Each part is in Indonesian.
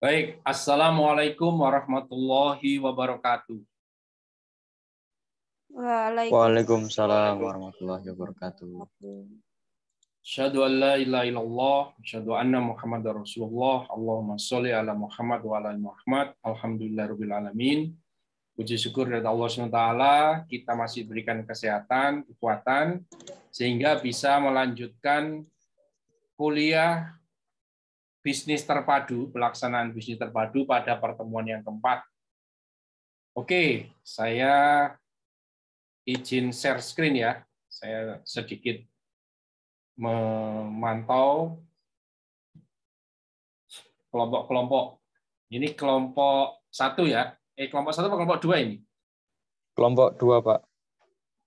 Baik, Assalamualaikum warahmatullahi wabarakatuh. Waalaikumsalam warahmatullahi wabarakatuh. Asyhadu an la ilaha illallah, asyhadu anna Muhammadar Rasulullah. Allahumma sholli ala Muhammad wa ala Muhammad. Alhamdulillahirabbil alamin. Puji syukur dari Allah SWT, kita masih berikan kesehatan, kekuatan, sehingga bisa melanjutkan kuliah bisnis terpadu, pelaksanaan bisnis terpadu pada pertemuan yang keempat. Oke, saya izin share screen ya. Saya sedikit memantau kelompok-kelompok. Ini kelompok satu ya? Eh, kelompok satu atau kelompok dua ini? Kelompok dua, Pak.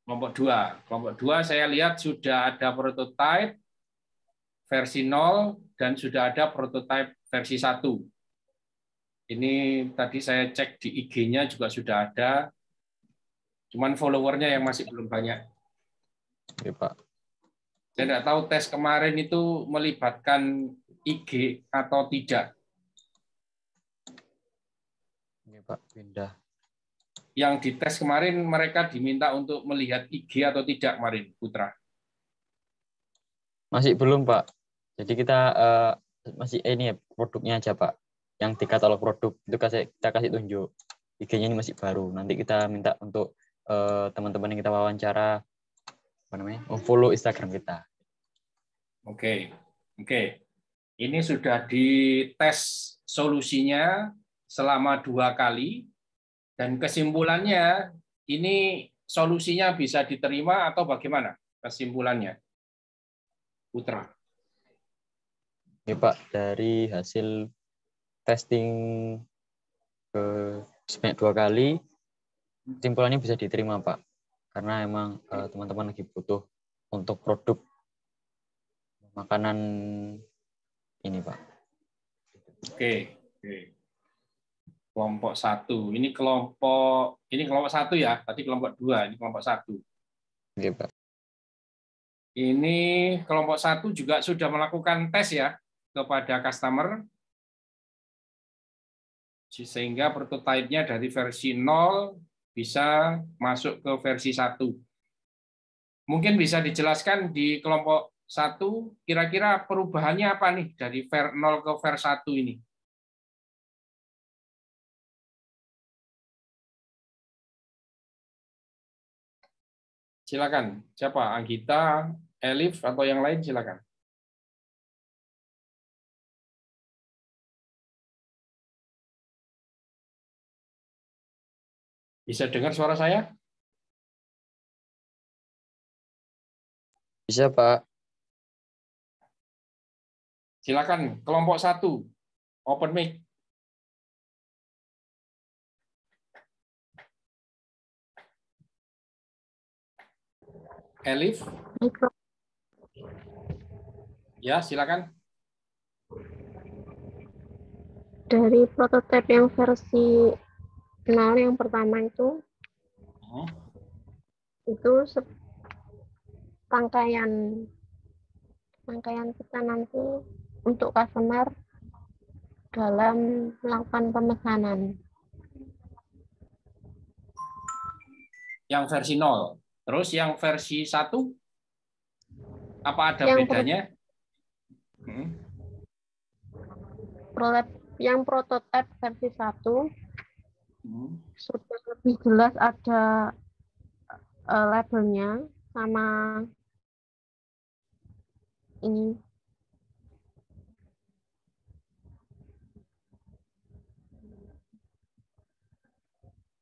Kelompok dua. Kelompok dua saya lihat sudah ada prototipe, versi 0 dan sudah ada prototipe versi 1. Ini tadi saya cek di IG-nya juga sudah ada, cuman followernya yang masih belum banyak. Ya, Pak. Saya tidak tahu tes kemarin itu melibatkan IG atau tidak. Ini Pak pindah. Yang dites kemarin mereka diminta untuk melihat IG atau tidak kemarin, Putra. Masih belum, Pak. Jadi kita uh, masih eh, ini ya produknya aja, Pak. Yang di katalog produk itu kasih, kita kasih tunjuk. IG-nya ini masih baru. Nanti kita minta untuk eh, teman-teman uh, yang kita wawancara apa namanya? follow Instagram kita. Oke. Okay. Oke. Okay. Ini sudah dites solusinya selama dua kali dan kesimpulannya ini solusinya bisa diterima atau bagaimana kesimpulannya? Putra. Ini Pak, dari hasil testing ke sebanyak dua kali, hmm. simpulannya bisa diterima Pak, karena emang eh, teman-teman lagi butuh untuk produk makanan ini Pak. Oke, oke. Kelompok satu. Ini kelompok ini kelompok satu ya. Tadi kelompok dua. Ini kelompok satu. Oke iya, Pak. Ini kelompok satu juga sudah melakukan tes ya kepada customer sehingga prototipe dari versi 0 bisa masuk ke versi satu. Mungkin bisa dijelaskan di kelompok satu kira-kira perubahannya apa nih dari ver 0 ke versi satu ini? Silakan. Siapa? Anggita, Elif, atau yang lain silakan. Bisa dengar suara saya? Bisa, Pak. Silakan kelompok satu, open mic. Elif. Ya, silakan. Dari prototipe yang versi 0 yang pertama itu, hmm. itu rangkaian rangkaian nanti untuk customer dalam melakukan pemesanan. Yang versi nol. Terus yang versi 1 apa ada yang bedanya? Pro hmm? yang prototipe versi 1 hmm. sudah lebih jelas ada uh, labelnya sama ini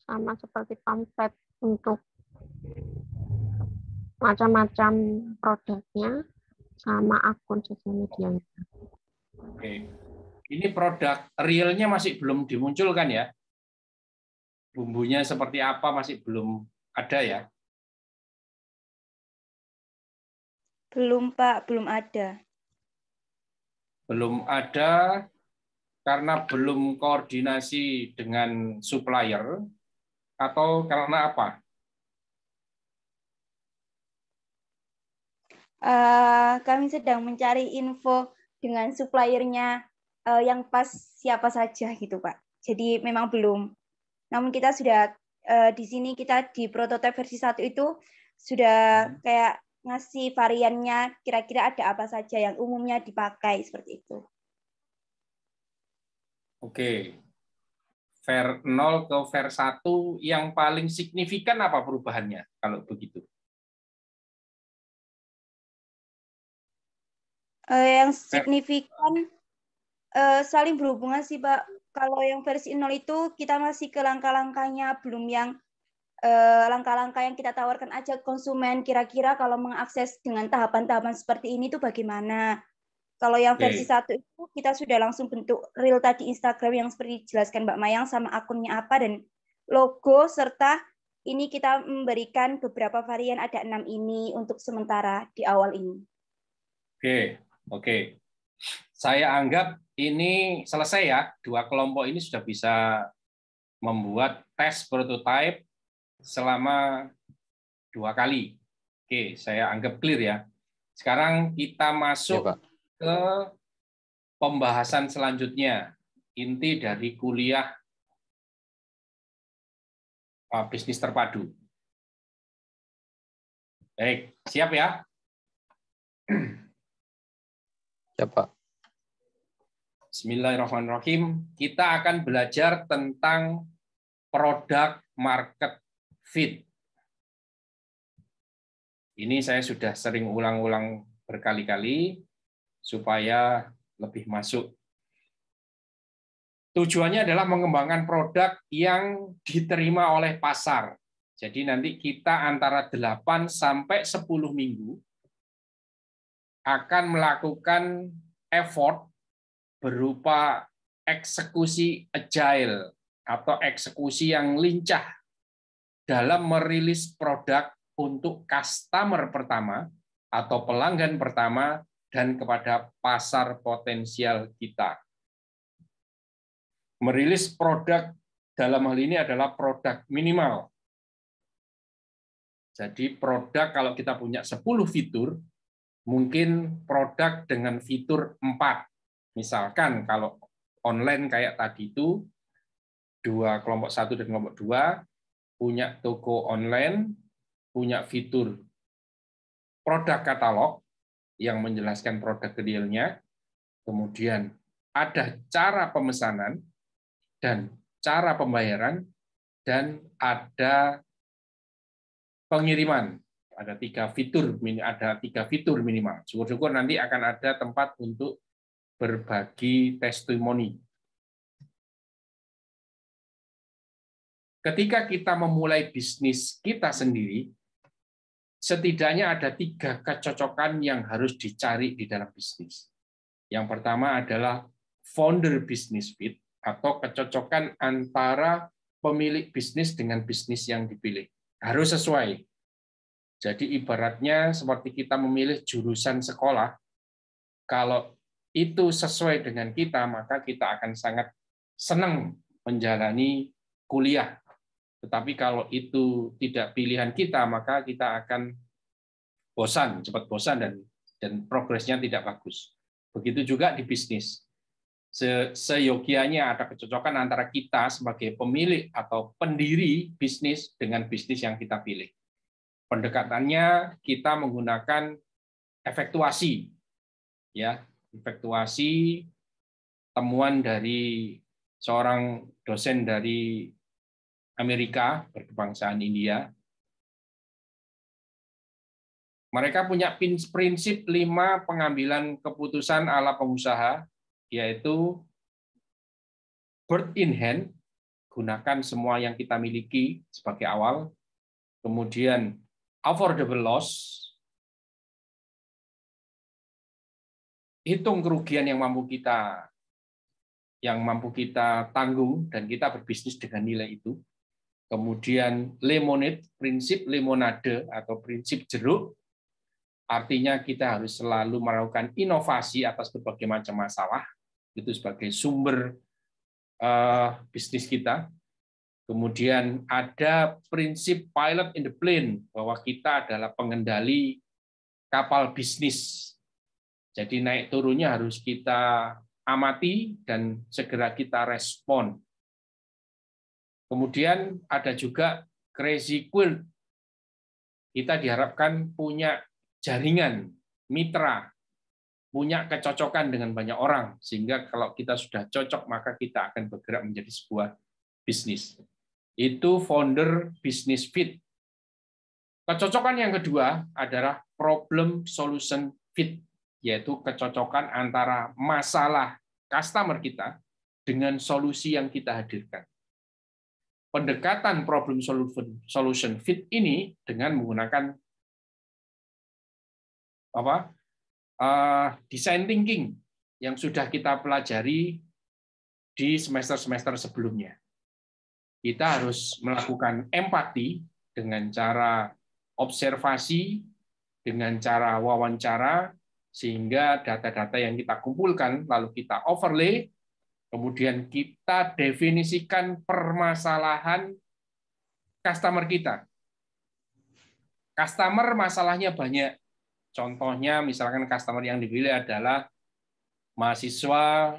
sama seperti pamflet untuk macam-macam produknya sama akun sosial media. Oke. Ini produk realnya masih belum dimunculkan ya? Bumbunya seperti apa masih belum ada ya? Belum Pak, belum ada. Belum ada karena belum koordinasi dengan supplier atau karena apa? uh, kami sedang mencari info dengan suppliernya uh, yang pas siapa saja gitu Pak. Jadi memang belum. Namun kita sudah uh, di sini kita di prototipe versi satu itu sudah hmm. kayak ngasih variannya kira-kira ada apa saja yang umumnya dipakai seperti itu. Oke. Ver 0 ke ver 1 yang paling signifikan apa perubahannya kalau begitu? uh, yang eh. signifikan uh, saling berhubungan sih Pak. Kalau yang versi nol itu kita masih ke langkah-langkahnya, belum yang langkah-langkah yang kita tawarkan aja konsumen kira-kira kalau mengakses dengan tahapan-tahapan seperti ini itu bagaimana. Kalau yang versi satu itu kita sudah langsung bentuk real tadi Instagram yang seperti dijelaskan Mbak Mayang sama akunnya apa dan logo serta ini kita memberikan beberapa varian ada enam ini untuk sementara di awal ini. Oke, Oke. Saya anggap ini selesai ya. Dua kelompok ini sudah bisa membuat tes prototype selama dua kali. Oke, saya anggap clear ya. Sekarang kita masuk ya, ke pembahasan selanjutnya. Inti dari kuliah eh, bisnis terpadu. Baik, siap ya? Ya, Pak. Bismillahirrahmanirrahim. Kita akan belajar tentang produk market fit. Ini saya sudah sering ulang-ulang berkali-kali supaya lebih masuk. Tujuannya adalah mengembangkan produk yang diterima oleh pasar. Jadi nanti kita antara 8 sampai 10 minggu akan melakukan effort berupa eksekusi agile atau eksekusi yang lincah dalam merilis produk untuk customer pertama atau pelanggan pertama dan kepada pasar potensial kita. Merilis produk dalam hal ini adalah produk minimal. Jadi produk kalau kita punya 10 fitur, mungkin produk dengan fitur 4. Misalkan kalau online kayak tadi itu, dua kelompok satu dan kelompok dua punya toko online, punya fitur produk katalog yang menjelaskan produk detailnya, kemudian ada cara pemesanan dan cara pembayaran, dan ada pengiriman ada tiga fitur ada tiga fitur minimal. Syukur-syukur nanti akan ada tempat untuk berbagi testimoni. Ketika kita memulai bisnis kita sendiri, setidaknya ada tiga kecocokan yang harus dicari di dalam bisnis. Yang pertama adalah founder business fit atau kecocokan antara pemilik bisnis dengan bisnis yang dipilih. Harus sesuai jadi ibaratnya seperti kita memilih jurusan sekolah, kalau itu sesuai dengan kita, maka kita akan sangat senang menjalani kuliah. Tetapi kalau itu tidak pilihan kita, maka kita akan bosan, cepat bosan dan dan progresnya tidak bagus. Begitu juga di bisnis. Se Seyogianya ada kecocokan antara kita sebagai pemilik atau pendiri bisnis dengan bisnis yang kita pilih. Pendekatannya kita menggunakan efektuasi. Ya, efektuasi temuan dari seorang dosen dari Amerika berkebangsaan India. Mereka punya prinsip lima pengambilan keputusan ala pengusaha, yaitu bird in hand, gunakan semua yang kita miliki sebagai awal, kemudian affordable loss, hitung kerugian yang mampu kita yang mampu kita tanggung dan kita berbisnis dengan nilai itu. Kemudian lemonade, prinsip lemonade atau prinsip jeruk, artinya kita harus selalu melakukan inovasi atas berbagai macam masalah, itu sebagai sumber eh, bisnis kita. Kemudian ada prinsip pilot in the plane bahwa kita adalah pengendali kapal bisnis. Jadi naik turunnya harus kita amati dan segera kita respon. Kemudian ada juga crazy quilt. Kita diharapkan punya jaringan mitra, punya kecocokan dengan banyak orang sehingga kalau kita sudah cocok maka kita akan bergerak menjadi sebuah bisnis itu founder Business Fit. Kecocokan yang kedua adalah problem solution fit, yaitu kecocokan antara masalah customer kita dengan solusi yang kita hadirkan. Pendekatan problem solution fit ini dengan menggunakan apa uh, design thinking yang sudah kita pelajari di semester-semester sebelumnya kita harus melakukan empati dengan cara observasi, dengan cara wawancara, sehingga data-data yang kita kumpulkan lalu kita overlay, kemudian kita definisikan permasalahan customer kita. Customer masalahnya banyak. Contohnya misalkan customer yang dipilih adalah mahasiswa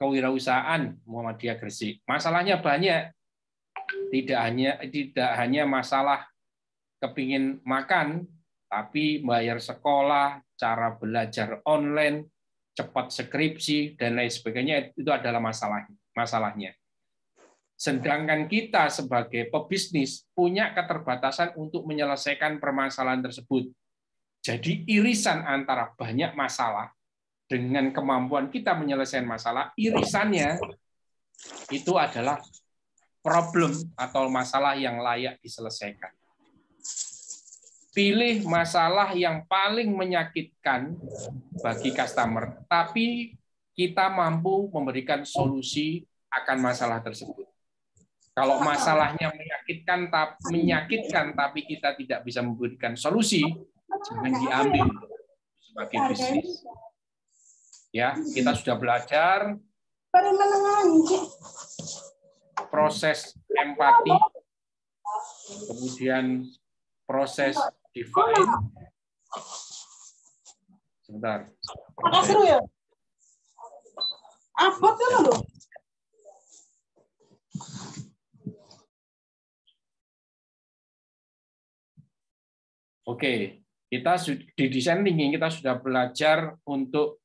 kewirausahaan Muhammadiyah Gresik. Masalahnya banyak, tidak hanya tidak hanya masalah kepingin makan, tapi bayar sekolah, cara belajar online, cepat skripsi dan lain sebagainya itu adalah masalah masalahnya. Sedangkan kita sebagai pebisnis punya keterbatasan untuk menyelesaikan permasalahan tersebut. Jadi irisan antara banyak masalah dengan kemampuan kita menyelesaikan masalah, irisannya itu adalah problem atau masalah yang layak diselesaikan. Pilih masalah yang paling menyakitkan bagi customer, tapi kita mampu memberikan solusi akan masalah tersebut. Kalau masalahnya menyakitkan tapi menyakitkan tapi kita tidak bisa memberikan solusi, jangan diambil sebagai bisnis. Ya, kita sudah belajar proses empati, kemudian proses divine. Sebentar. seru ya? Apa tuh loh. Oke, kita di design thinking kita sudah belajar untuk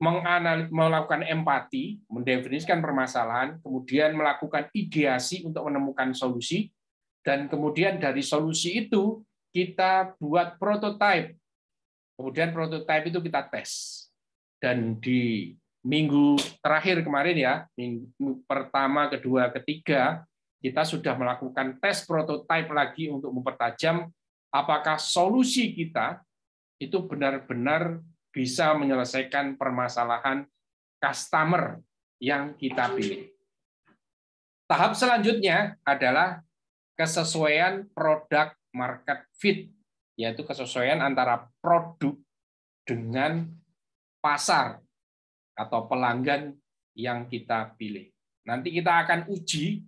melakukan empati, mendefinisikan permasalahan, kemudian melakukan ideasi untuk menemukan solusi, dan kemudian dari solusi itu kita buat prototipe. Kemudian prototipe itu kita tes. Dan di minggu terakhir kemarin ya, minggu pertama, kedua, ketiga, kita sudah melakukan tes prototipe lagi untuk mempertajam apakah solusi kita itu benar-benar bisa menyelesaikan permasalahan customer yang kita pilih. Tahap selanjutnya adalah kesesuaian produk market fit, yaitu kesesuaian antara produk dengan pasar atau pelanggan yang kita pilih. Nanti kita akan uji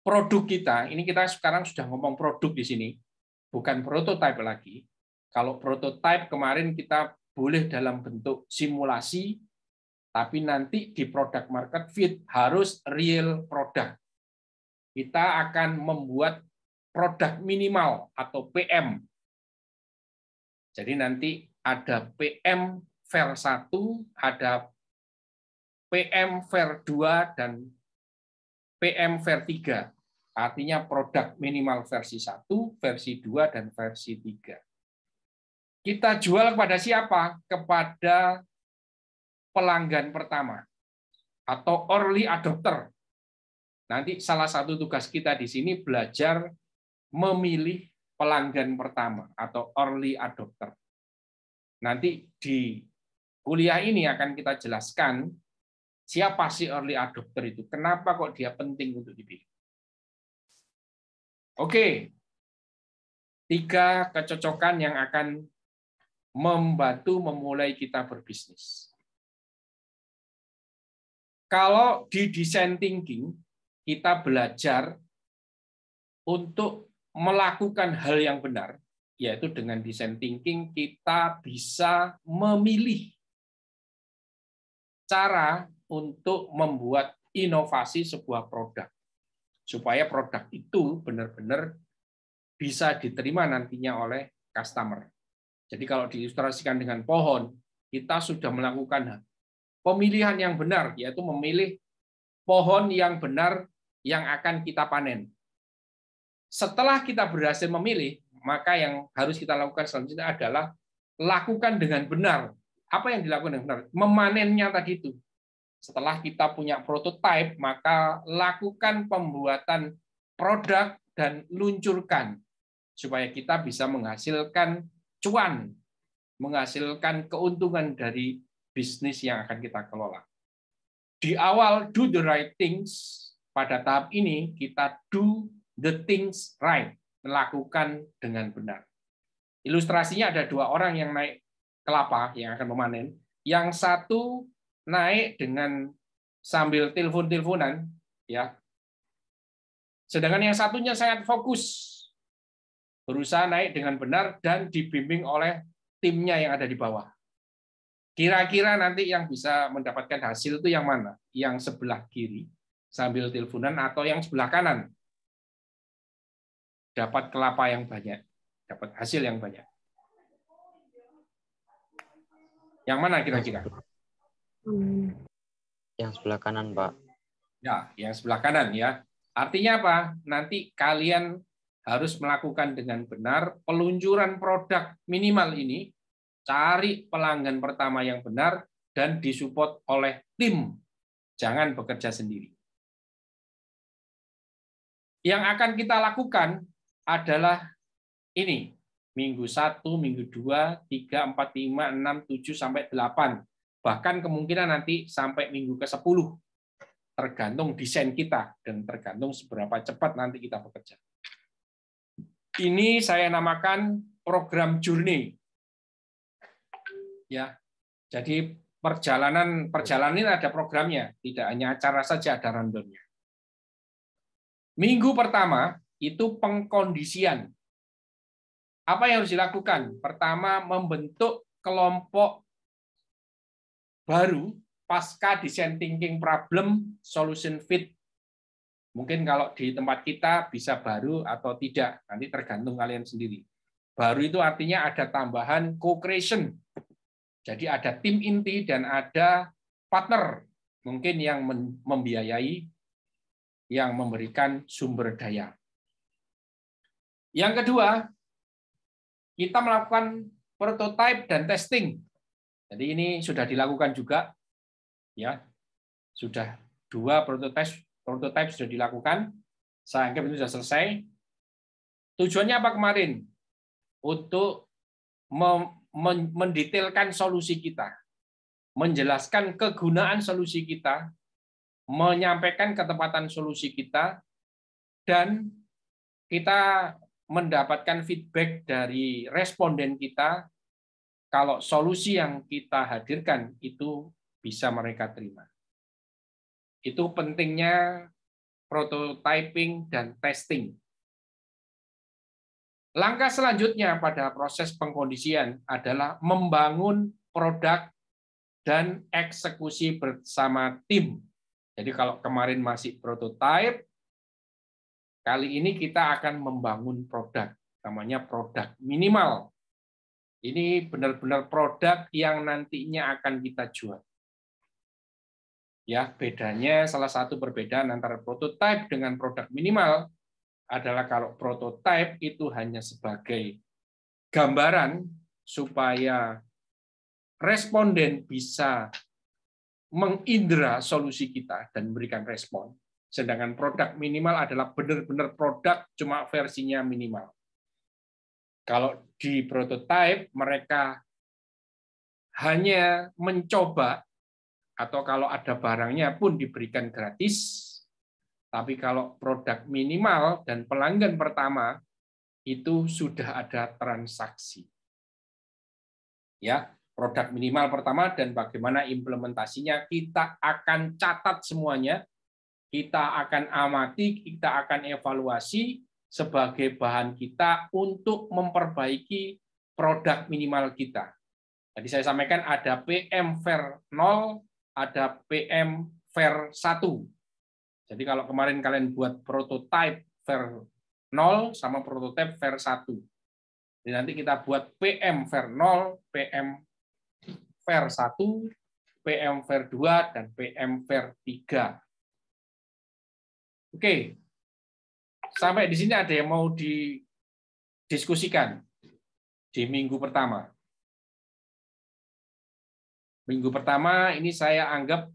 produk kita. Ini kita sekarang sudah ngomong produk di sini, bukan prototipe lagi. Kalau prototype kemarin kita boleh dalam bentuk simulasi, tapi nanti di product market fit harus real product. Kita akan membuat produk minimal atau PM. Jadi nanti ada PM ver 1, ada PM ver 2 dan PM ver 3. Artinya produk minimal versi 1, versi 2 dan versi 3. Kita jual kepada siapa? Kepada pelanggan pertama atau early adopter. Nanti salah satu tugas kita di sini belajar memilih pelanggan pertama atau early adopter. Nanti di kuliah ini akan kita jelaskan siapa sih early adopter itu, kenapa kok dia penting untuk dipilih. Oke, tiga kecocokan yang akan membantu memulai kita berbisnis. Kalau di design thinking, kita belajar untuk melakukan hal yang benar, yaitu dengan design thinking kita bisa memilih cara untuk membuat inovasi sebuah produk supaya produk itu benar-benar bisa diterima nantinya oleh customer. Jadi kalau diilustrasikan dengan pohon, kita sudah melakukan pemilihan yang benar, yaitu memilih pohon yang benar yang akan kita panen. Setelah kita berhasil memilih, maka yang harus kita lakukan selanjutnya adalah lakukan dengan benar. Apa yang dilakukan dengan benar? Memanennya tadi itu. Setelah kita punya prototipe, maka lakukan pembuatan produk dan luncurkan supaya kita bisa menghasilkan cuan, menghasilkan keuntungan dari bisnis yang akan kita kelola. Di awal do the right things, pada tahap ini kita do the things right, melakukan dengan benar. Ilustrasinya ada dua orang yang naik kelapa yang akan memanen. Yang satu naik dengan sambil telepon-teleponan, ya. Sedangkan yang satunya sangat fokus berusaha naik dengan benar dan dibimbing oleh timnya yang ada di bawah. Kira-kira nanti yang bisa mendapatkan hasil itu yang mana? Yang sebelah kiri sambil teleponan atau yang sebelah kanan? Dapat kelapa yang banyak, dapat hasil yang banyak. Yang mana kira-kira? Hmm. Yang sebelah kanan, Pak. Ya, yang sebelah kanan ya. Artinya apa? Nanti kalian harus melakukan dengan benar peluncuran produk minimal ini, cari pelanggan pertama yang benar dan disupport oleh tim. Jangan bekerja sendiri. Yang akan kita lakukan adalah ini, minggu 1, minggu 2, 3, 4, 5, 6, 7, sampai 8. Bahkan kemungkinan nanti sampai minggu ke-10. Tergantung desain kita dan tergantung seberapa cepat nanti kita bekerja. Ini saya namakan program journey. Ya. Jadi perjalanan perjalanan ini ada programnya, tidak hanya acara saja ada randomnya. Minggu pertama itu pengkondisian. Apa yang harus dilakukan? Pertama membentuk kelompok baru pasca dissenting thinking problem solution fit Mungkin kalau di tempat kita bisa baru atau tidak, nanti tergantung kalian sendiri. Baru itu artinya ada tambahan co-creation. Jadi ada tim inti dan ada partner mungkin yang membiayai, yang memberikan sumber daya. Yang kedua, kita melakukan prototype dan testing. Jadi ini sudah dilakukan juga, ya sudah dua prototipe prototype sudah dilakukan, saya anggap itu sudah selesai. Tujuannya apa kemarin? Untuk mendetailkan solusi kita, menjelaskan kegunaan solusi kita, menyampaikan ketepatan solusi kita, dan kita mendapatkan feedback dari responden kita kalau solusi yang kita hadirkan itu bisa mereka terima itu pentingnya prototyping dan testing. Langkah selanjutnya pada proses pengkondisian adalah membangun produk dan eksekusi bersama tim. Jadi kalau kemarin masih prototipe, kali ini kita akan membangun produk, namanya produk minimal. Ini benar-benar produk yang nantinya akan kita jual. Ya, bedanya salah satu perbedaan antara prototipe dengan produk minimal adalah kalau prototipe itu hanya sebagai gambaran supaya responden bisa mengindra solusi kita dan memberikan respon. Sedangkan produk minimal adalah benar-benar produk cuma versinya minimal. Kalau di prototipe mereka hanya mencoba atau kalau ada barangnya pun diberikan gratis. Tapi kalau produk minimal dan pelanggan pertama itu sudah ada transaksi. Ya, produk minimal pertama dan bagaimana implementasinya kita akan catat semuanya. Kita akan amati, kita akan evaluasi sebagai bahan kita untuk memperbaiki produk minimal kita. Tadi saya sampaikan ada PM Fair 0, ada PM Ver 1. Jadi kalau kemarin kalian buat prototype Ver 0 sama prototype Ver 1. Jadi nanti kita buat PM Ver 0, PM Ver 1, PM Ver 2, dan PM Ver 3. Oke, sampai di sini ada yang mau didiskusikan di minggu pertama. Minggu pertama ini saya anggap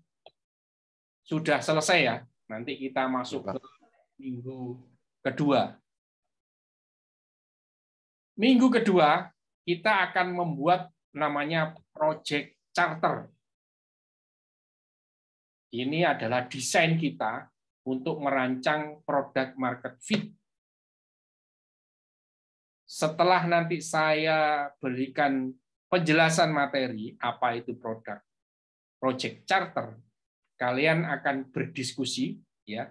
sudah selesai ya. Nanti kita masuk ke minggu kedua. Minggu kedua kita akan membuat namanya project charter. Ini adalah desain kita untuk merancang produk market fit. Setelah nanti saya berikan penjelasan materi apa itu produk, project charter, kalian akan berdiskusi ya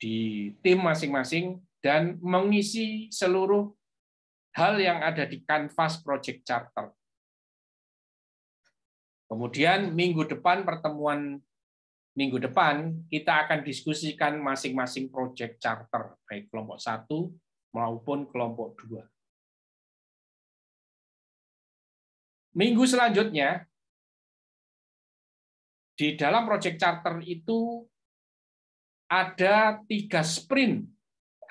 di tim masing-masing dan mengisi seluruh hal yang ada di kanvas project charter. Kemudian minggu depan pertemuan minggu depan kita akan diskusikan masing-masing project charter baik kelompok satu maupun kelompok dua. Minggu selanjutnya, di dalam project charter itu ada tiga sprint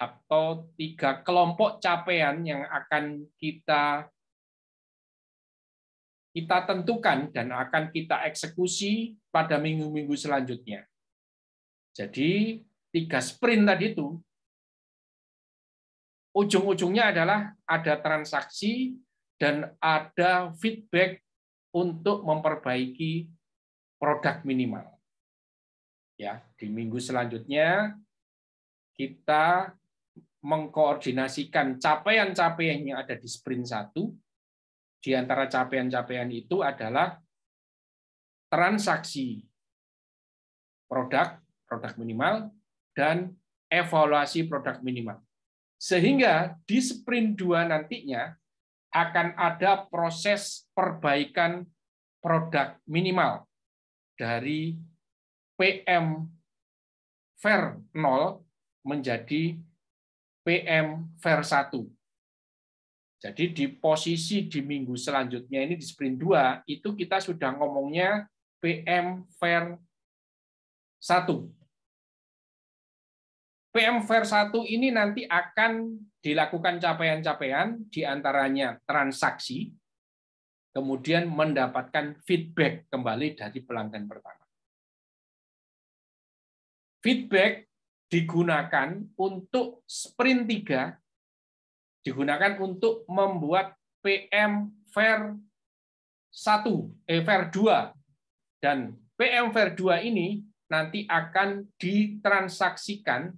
atau tiga kelompok capaian yang akan kita kita tentukan dan akan kita eksekusi pada minggu-minggu selanjutnya. Jadi tiga sprint tadi itu ujung-ujungnya adalah ada transaksi dan ada feedback untuk memperbaiki produk minimal. Ya, di minggu selanjutnya kita mengkoordinasikan capaian-capaian yang ada di sprint 1. Di antara capaian-capaian itu adalah transaksi produk, produk minimal, dan evaluasi produk minimal. Sehingga di sprint 2 nantinya akan ada proses perbaikan produk minimal dari PM ver 0 menjadi PM ver 1. Jadi di posisi di minggu selanjutnya ini di sprint 2 itu kita sudah ngomongnya PM ver 1 PM Fair 1 ini nanti akan dilakukan capaian-capaian diantaranya transaksi, kemudian mendapatkan feedback kembali dari pelanggan pertama. Feedback digunakan untuk sprint 3, digunakan untuk membuat PM Fair 1, eh, Fair 2, dan PM Fair 2 ini nanti akan ditransaksikan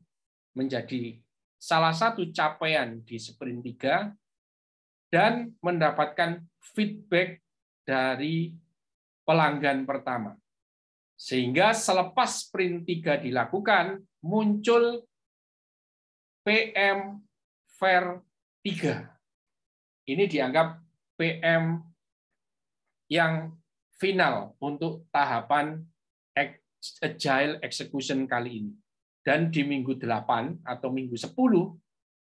menjadi salah satu capaian di sprint 3 dan mendapatkan feedback dari pelanggan pertama. Sehingga selepas sprint 3 dilakukan, muncul PM Fair 3. Ini dianggap PM yang final untuk tahapan agile execution kali ini. Dan di minggu 8 atau minggu 10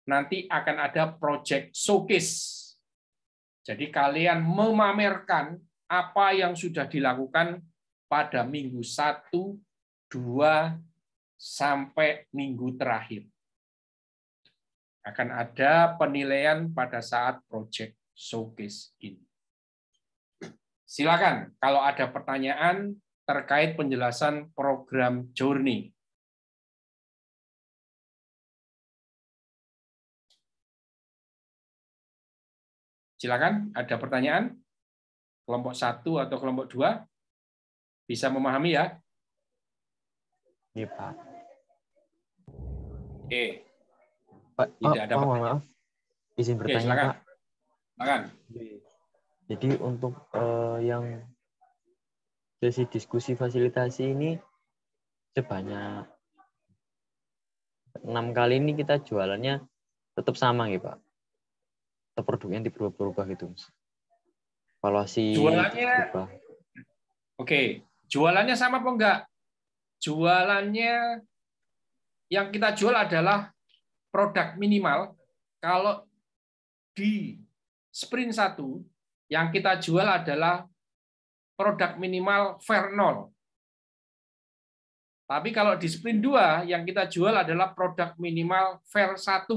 nanti akan ada project showcase. Jadi kalian memamerkan apa yang sudah dilakukan pada minggu 1, 2 sampai minggu terakhir. Akan ada penilaian pada saat project showcase ini. Silakan kalau ada pertanyaan terkait penjelasan program Journey. Silakan, ada pertanyaan? Kelompok satu atau kelompok dua? Bisa memahami ya? Iya, Pak. Oke. Pak, Tidak oh, ada oh, Maaf. Izin bertanya, Oke, silakan. Pak. Silakan. Jadi untuk uh, yang sesi diskusi fasilitasi ini sebanyak enam kali ini kita jualannya tetap sama ya Pak? atau produknya yang berubah-ubah gitu mas valuasi jualannya oke okay. jualannya sama apa enggak jualannya yang kita jual adalah produk minimal kalau di sprint satu yang kita jual adalah produk minimal fair nol. Tapi kalau di sprint 2 yang kita jual adalah produk minimal fair 1.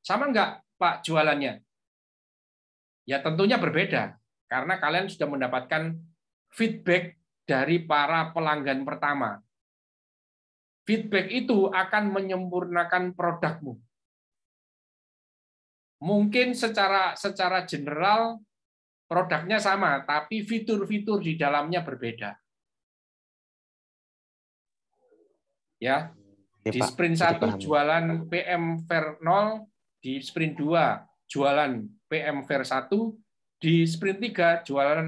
Sama enggak Pak jualannya? Ya tentunya berbeda karena kalian sudah mendapatkan feedback dari para pelanggan pertama. Feedback itu akan menyempurnakan produkmu. Mungkin secara secara general produknya sama, tapi fitur-fitur di dalamnya berbeda. Ya, di sprint 1 jualan PM ver 0, di sprint 2 jualan PM Fair 1, di sprint 3 jualan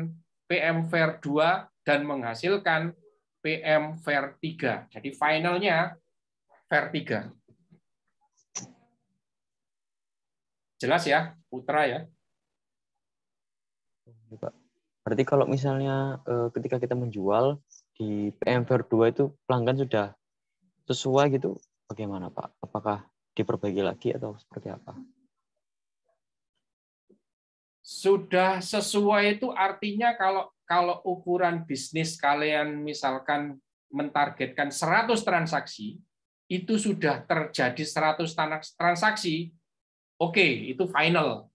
PM Fair 2 dan menghasilkan PM Fair 3. Jadi finalnya Fair 3. Jelas ya, Putra ya? Berarti kalau misalnya eh, ketika kita menjual di PM Fair 2 itu pelanggan sudah sesuai gitu bagaimana Pak? Apakah diperbaiki lagi atau seperti apa? sudah sesuai itu artinya kalau kalau ukuran bisnis kalian misalkan mentargetkan 100 transaksi, itu sudah terjadi 100 transaksi, oke, okay, itu final.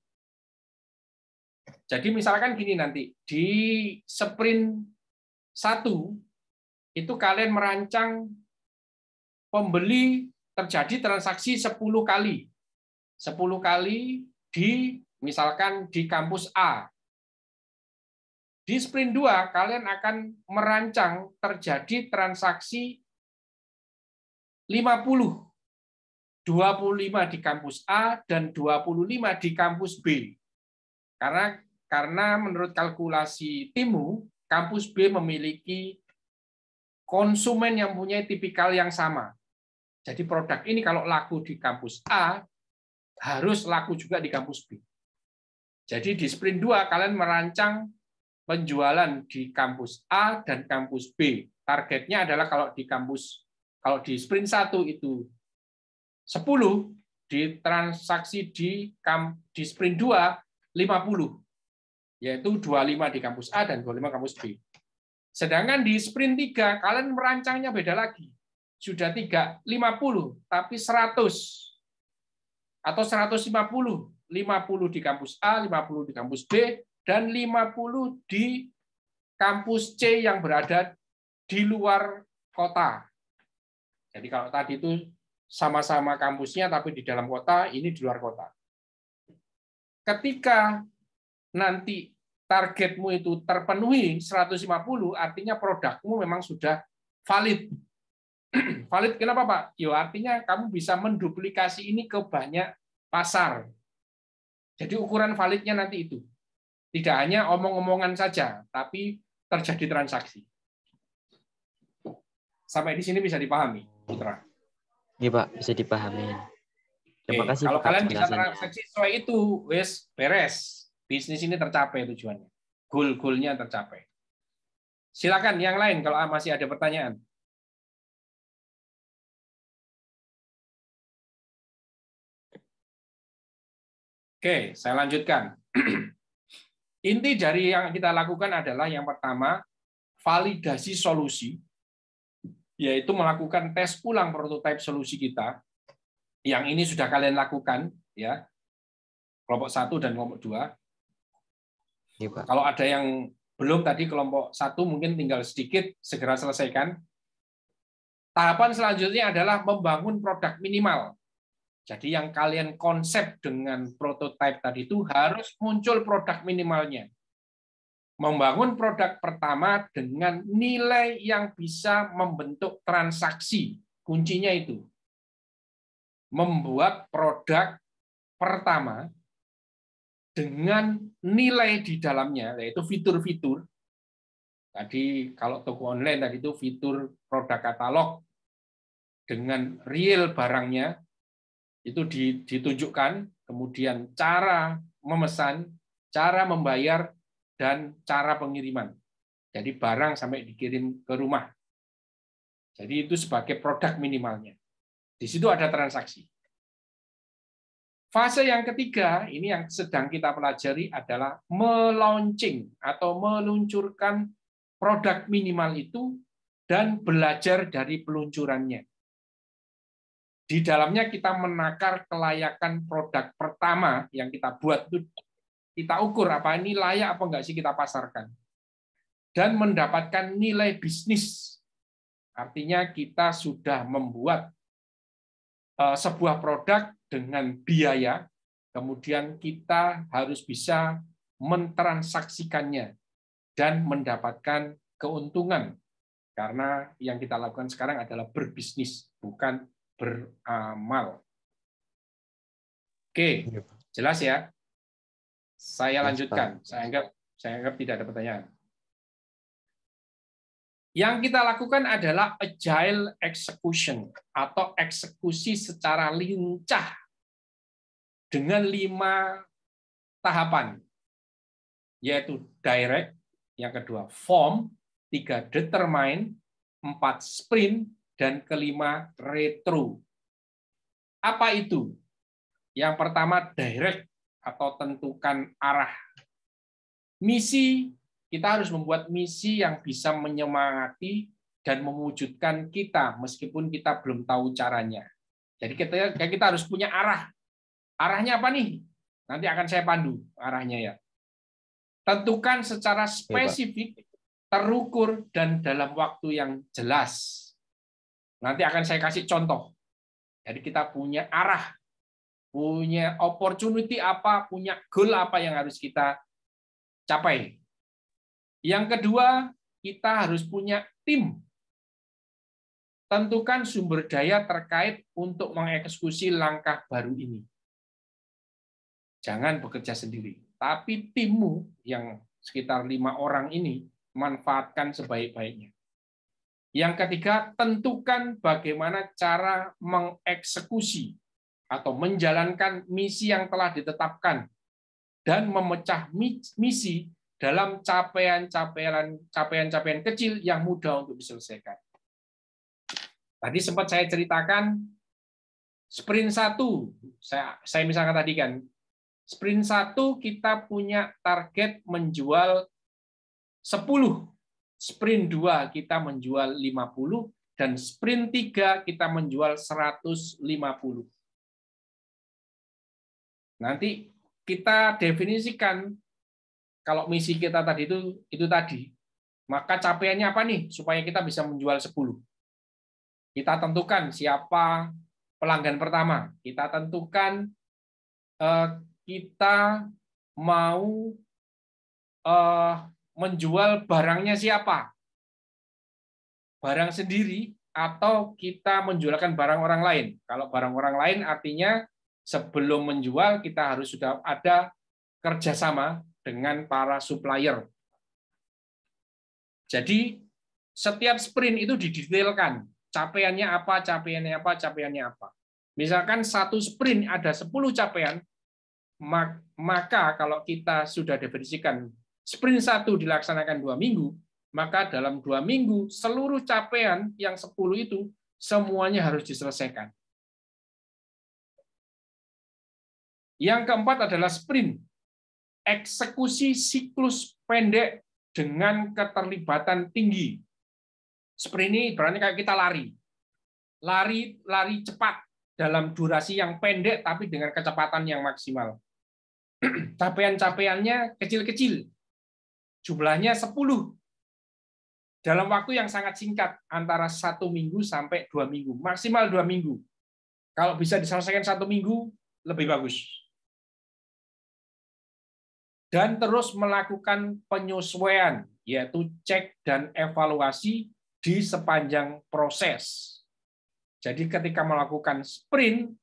Jadi misalkan gini nanti, di sprint satu itu kalian merancang pembeli terjadi transaksi 10 kali. 10 kali di Misalkan di kampus A. Di sprint 2, kalian akan merancang terjadi transaksi 50. 25 di kampus A dan 25 di kampus B. Karena karena menurut kalkulasi timu, kampus B memiliki konsumen yang punya tipikal yang sama. Jadi produk ini kalau laku di kampus A, harus laku juga di kampus B. Jadi di sprint 2 kalian merancang penjualan di kampus A dan kampus B. Targetnya adalah kalau di kampus kalau di sprint 1 itu 10, di transaksi di di sprint 2 50 yaitu 25 di kampus A dan 25 kampus B. Sedangkan di sprint 3 kalian merancangnya beda lagi. Sudah 3 50 tapi 100 atau 150 50 di kampus A, 50 di kampus B, dan 50 di kampus C yang berada di luar kota. Jadi kalau tadi itu sama-sama kampusnya tapi di dalam kota, ini di luar kota. Ketika nanti targetmu itu terpenuhi 150, artinya produkmu memang sudah valid. valid kenapa Pak? Yo, artinya kamu bisa menduplikasi ini ke banyak pasar. Jadi ukuran validnya nanti itu. Tidak hanya omong-omongan saja, tapi terjadi transaksi. Sampai di sini bisa dipahami, Putra. Iya, Pak, bisa dipahami. Terima kasih. Kalau Pak, kalian bisa transaksi sesuai itu, wes beres. Bisnis ini tercapai tujuannya. Goal-goalnya tercapai. Silakan yang lain kalau masih ada pertanyaan. Oke, saya lanjutkan. Inti dari yang kita lakukan adalah yang pertama, validasi solusi, yaitu melakukan tes ulang prototipe solusi kita. Yang ini sudah kalian lakukan, ya kelompok satu dan kelompok dua. Ya, Kalau ada yang belum tadi kelompok satu mungkin tinggal sedikit segera selesaikan. Tahapan selanjutnya adalah membangun produk minimal jadi yang kalian konsep dengan prototipe tadi itu harus muncul produk minimalnya. Membangun produk pertama dengan nilai yang bisa membentuk transaksi. Kuncinya itu. Membuat produk pertama dengan nilai di dalamnya, yaitu fitur-fitur. Tadi kalau toko online tadi itu fitur produk katalog dengan real barangnya, itu ditunjukkan, kemudian cara memesan, cara membayar, dan cara pengiriman. Jadi barang sampai dikirim ke rumah. Jadi itu sebagai produk minimalnya. Di situ ada transaksi. Fase yang ketiga, ini yang sedang kita pelajari adalah melaunching atau meluncurkan produk minimal itu dan belajar dari peluncurannya. Di dalamnya kita menakar kelayakan produk pertama yang kita buat itu kita ukur apa ini layak apa enggak sih kita pasarkan. Dan mendapatkan nilai bisnis. Artinya kita sudah membuat eh, sebuah produk dengan biaya, kemudian kita harus bisa mentransaksikannya dan mendapatkan keuntungan. Karena yang kita lakukan sekarang adalah berbisnis, bukan beramal. Oke, iya, jelas ya? Saya lanjutkan. Saya anggap saya anggap tidak ada pertanyaan. Yang kita lakukan adalah agile execution atau eksekusi secara lincah dengan lima tahapan, yaitu direct, yang kedua form, tiga determine, empat sprint, dan kelima retro. Apa itu? Yang pertama direct atau tentukan arah. Misi, kita harus membuat misi yang bisa menyemangati dan mewujudkan kita meskipun kita belum tahu caranya. Jadi kita kita harus punya arah. Arahnya apa nih? Nanti akan saya pandu arahnya ya. Tentukan secara spesifik, terukur dan dalam waktu yang jelas Nanti akan saya kasih contoh. Jadi kita punya arah, punya opportunity apa, punya goal apa yang harus kita capai. Yang kedua, kita harus punya tim. Tentukan sumber daya terkait untuk mengeksekusi langkah baru ini. Jangan bekerja sendiri, tapi timmu yang sekitar lima orang ini manfaatkan sebaik-baiknya. Yang ketiga, tentukan bagaimana cara mengeksekusi atau menjalankan misi yang telah ditetapkan dan memecah misi dalam capaian-capaian capaian-capaian kecil yang mudah untuk diselesaikan. Tadi sempat saya ceritakan sprint 1. Saya saya misalkan tadi kan sprint 1 kita punya target menjual 10 sprint 2 kita menjual 50 dan sprint 3 kita menjual 150. Nanti kita definisikan kalau misi kita tadi itu itu tadi. Maka capaiannya apa nih supaya kita bisa menjual 10? Kita tentukan siapa pelanggan pertama, kita tentukan eh, kita mau eh, menjual barangnya siapa? Barang sendiri atau kita menjualkan barang orang lain? Kalau barang orang lain artinya sebelum menjual kita harus sudah ada kerjasama dengan para supplier. Jadi setiap sprint itu didetailkan capaiannya apa, capaiannya apa, capaiannya apa. Misalkan satu sprint ada 10 capaian, maka kalau kita sudah definisikan sprint satu dilaksanakan dua minggu, maka dalam dua minggu seluruh capaian yang sepuluh itu semuanya harus diselesaikan. Yang keempat adalah sprint. Eksekusi siklus pendek dengan keterlibatan tinggi. Sprint ini berarti kayak kita lari. Lari lari cepat dalam durasi yang pendek tapi dengan kecepatan yang maksimal. Capaian-capaiannya kecil-kecil jumlahnya 10 dalam waktu yang sangat singkat antara satu minggu sampai dua minggu maksimal dua minggu kalau bisa diselesaikan satu minggu lebih bagus dan terus melakukan penyesuaian yaitu cek dan evaluasi di sepanjang proses jadi ketika melakukan sprint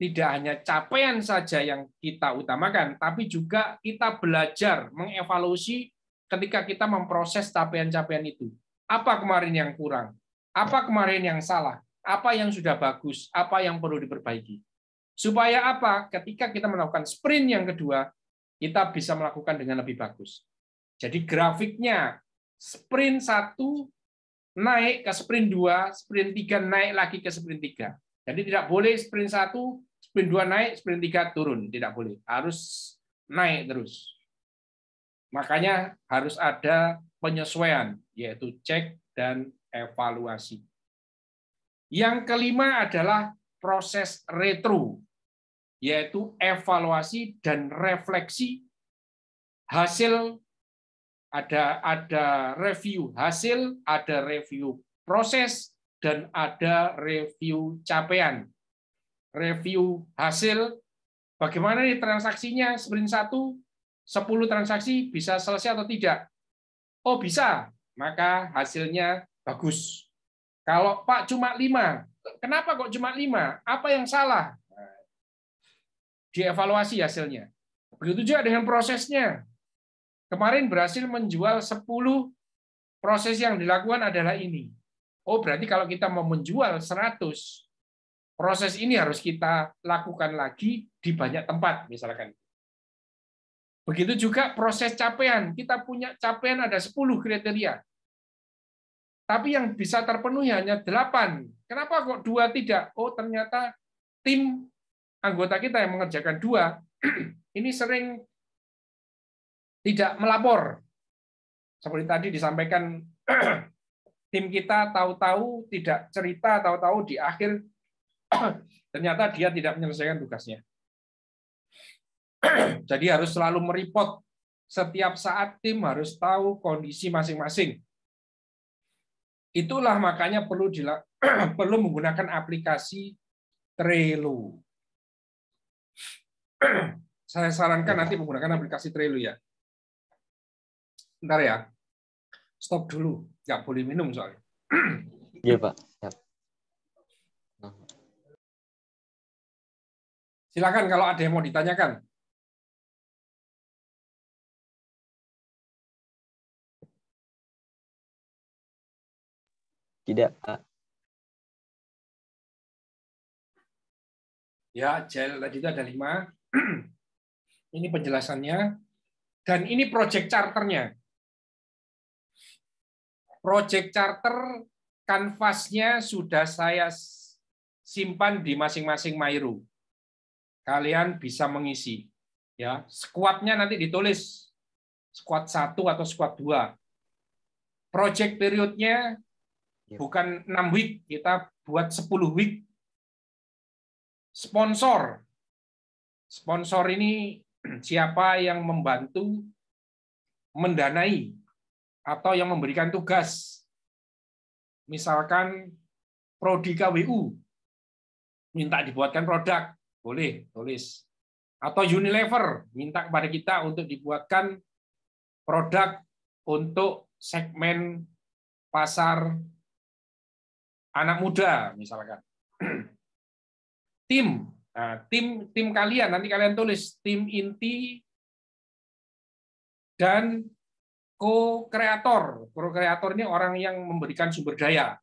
tidak hanya capaian saja yang kita utamakan, tapi juga kita belajar mengevaluasi ketika kita memproses capaian-capaian itu. Apa kemarin yang kurang? Apa kemarin yang salah? Apa yang sudah bagus? Apa yang perlu diperbaiki? Supaya apa? Ketika kita melakukan sprint yang kedua, kita bisa melakukan dengan lebih bagus. Jadi grafiknya sprint 1 naik ke sprint 2, sprint 3 naik lagi ke sprint 3. Jadi tidak boleh sprint 1 sprint 2 naik, sprint 3 turun. Tidak boleh. Harus naik terus. Makanya harus ada penyesuaian, yaitu cek dan evaluasi. Yang kelima adalah proses retro, yaitu evaluasi dan refleksi hasil ada ada review hasil, ada review proses dan ada review capaian review hasil, bagaimana nih transaksinya sprint 1, 10 transaksi bisa selesai atau tidak. Oh bisa, maka hasilnya bagus. Kalau Pak cuma 5, kenapa kok cuma 5? Apa yang salah? Nah, dievaluasi hasilnya. Begitu juga dengan prosesnya. Kemarin berhasil menjual 10 proses yang dilakukan adalah ini. Oh, berarti kalau kita mau menjual 100, proses ini harus kita lakukan lagi di banyak tempat misalkan. Begitu juga proses capaian. Kita punya capaian ada 10 kriteria. Tapi yang bisa terpenuhi hanya 8. Kenapa kok dua tidak? Oh, ternyata tim anggota kita yang mengerjakan dua ini sering tidak melapor. Seperti tadi disampaikan tim kita tahu-tahu tidak cerita, tahu-tahu di akhir ternyata dia tidak menyelesaikan tugasnya. Jadi harus selalu meripot. Setiap saat tim harus tahu kondisi masing-masing. Itulah makanya perlu perlu menggunakan aplikasi Trello. Saya sarankan nanti menggunakan aplikasi Trello ya. Bentar ya. Stop dulu. Nggak boleh minum soalnya. Iya, Pak. Silakan kalau ada yang mau ditanyakan. Tidak, Pak. Ya, gel tadi itu ada lima. ini penjelasannya. Dan ini project charternya. Project charter kanvasnya sudah saya simpan di masing-masing Mairu kalian bisa mengisi. Ya, squadnya nanti ditulis squad satu atau squad dua. Project periodnya iya. bukan enam week, kita buat 10 week. Sponsor. Sponsor ini siapa yang membantu mendanai atau yang memberikan tugas. Misalkan prodi KWU minta dibuatkan produk. Boleh tulis. Atau Unilever minta kepada kita untuk dibuatkan produk untuk segmen pasar anak muda misalkan. Tim, nah, tim tim kalian nanti kalian tulis tim inti dan co-kreator. Co-kreator ini orang yang memberikan sumber daya.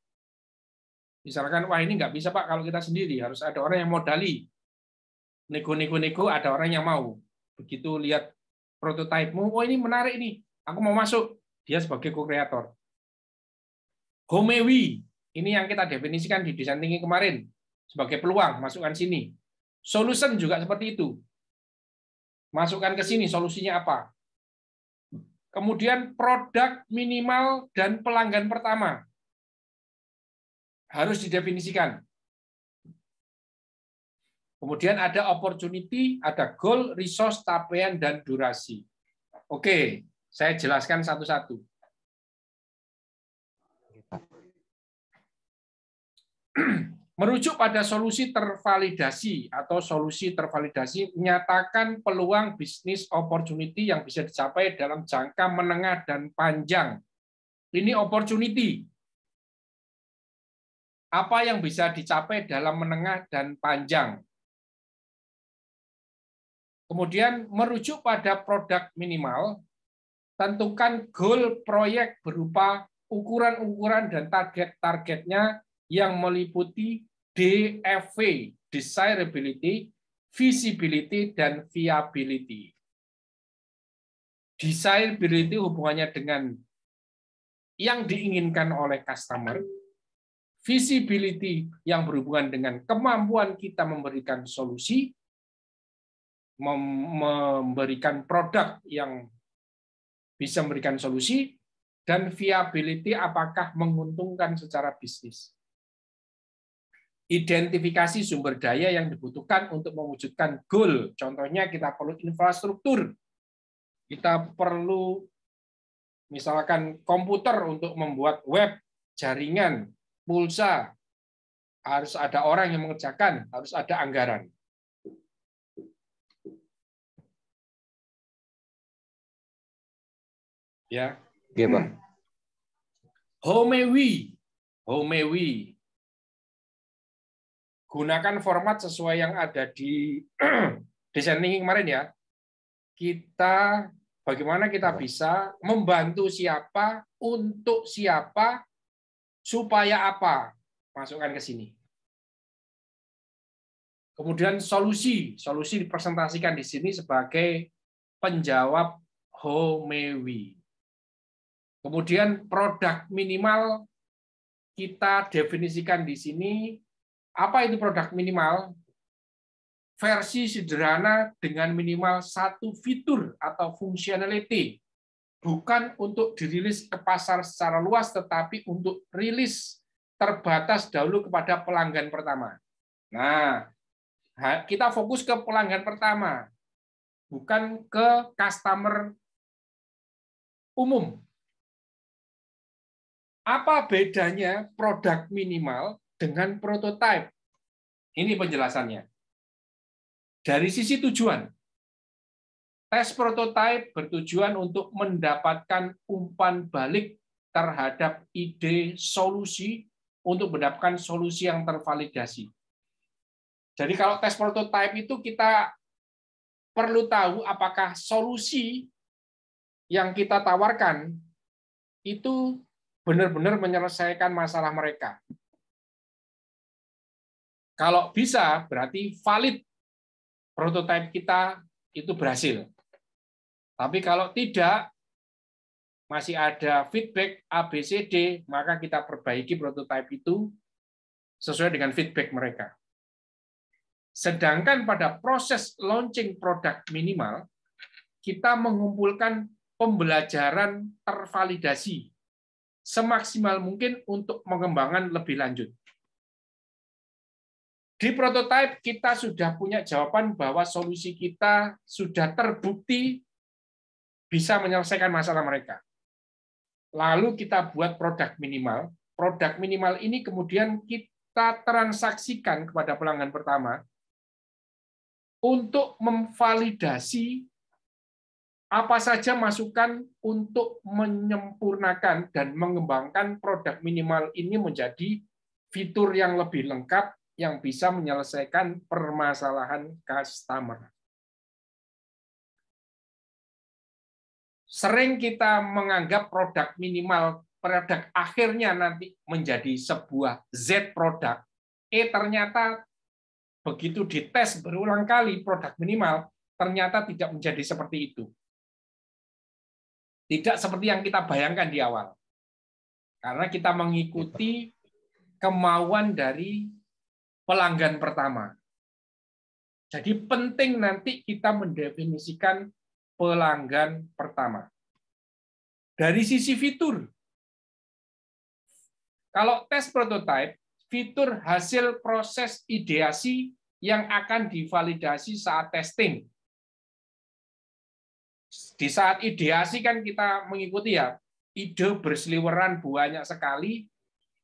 Misalkan, wah ini nggak bisa Pak kalau kita sendiri, harus ada orang yang modali nego-nego-nego ada orang yang mau. Begitu lihat prototipemu, oh ini menarik ini, aku mau masuk. Dia sebagai co-creator. Homewi, ini yang kita definisikan di desain tinggi kemarin sebagai peluang, masukkan sini. Solution juga seperti itu. Masukkan ke sini solusinya apa. Kemudian produk minimal dan pelanggan pertama harus didefinisikan. Kemudian ada opportunity, ada goal, resource, capaian, dan durasi. Oke, saya jelaskan satu-satu. Merujuk pada solusi tervalidasi atau solusi tervalidasi menyatakan peluang bisnis opportunity yang bisa dicapai dalam jangka menengah dan panjang. Ini opportunity. Apa yang bisa dicapai dalam menengah dan panjang? Kemudian merujuk pada produk minimal, tentukan goal proyek berupa ukuran-ukuran dan target-targetnya yang meliputi DFV, desirability, visibility, dan viability. Desirability hubungannya dengan yang diinginkan oleh customer, visibility yang berhubungan dengan kemampuan kita memberikan solusi, memberikan produk yang bisa memberikan solusi dan viability apakah menguntungkan secara bisnis. Identifikasi sumber daya yang dibutuhkan untuk mewujudkan goal. Contohnya kita perlu infrastruktur. Kita perlu misalkan komputer untuk membuat web, jaringan, pulsa. Harus ada orang yang mengerjakan, harus ada anggaran. Ya. Iya, Pak. How may we? How may we? Gunakan format sesuai yang ada di desain thinking kemarin ya. Kita bagaimana kita iya. bisa membantu siapa untuk siapa supaya apa? Masukkan ke sini. Kemudian solusi, solusi dipresentasikan di sini sebagai penjawab Homewi. Kemudian produk minimal kita definisikan di sini apa itu produk minimal? Versi sederhana dengan minimal satu fitur atau functionality. Bukan untuk dirilis ke pasar secara luas, tetapi untuk rilis terbatas dahulu kepada pelanggan pertama. Nah, kita fokus ke pelanggan pertama, bukan ke customer umum. Apa bedanya produk minimal dengan prototipe? Ini penjelasannya. Dari sisi tujuan, tes prototipe bertujuan untuk mendapatkan umpan balik terhadap ide solusi untuk mendapatkan solusi yang tervalidasi. Jadi kalau tes prototipe itu kita perlu tahu apakah solusi yang kita tawarkan itu benar-benar menyelesaikan masalah mereka. Kalau bisa, berarti valid prototipe kita itu berhasil. Tapi kalau tidak, masih ada feedback ABCD, maka kita perbaiki prototipe itu sesuai dengan feedback mereka. Sedangkan pada proses launching produk minimal, kita mengumpulkan pembelajaran tervalidasi semaksimal mungkin untuk pengembangan lebih lanjut. Di prototipe kita sudah punya jawaban bahwa solusi kita sudah terbukti bisa menyelesaikan masalah mereka. Lalu kita buat produk minimal. Produk minimal ini kemudian kita transaksikan kepada pelanggan pertama untuk memvalidasi apa saja masukan untuk menyempurnakan dan mengembangkan produk minimal ini menjadi fitur yang lebih lengkap yang bisa menyelesaikan permasalahan customer. Sering kita menganggap produk minimal, produk akhirnya nanti menjadi sebuah Z produk. Eh ternyata begitu dites berulang kali produk minimal, ternyata tidak menjadi seperti itu tidak seperti yang kita bayangkan di awal. Karena kita mengikuti kemauan dari pelanggan pertama. Jadi penting nanti kita mendefinisikan pelanggan pertama. Dari sisi fitur, kalau tes prototipe, fitur hasil proses ideasi yang akan divalidasi saat testing di saat ideasi kan kita mengikuti ya, ide berseliweran banyak sekali,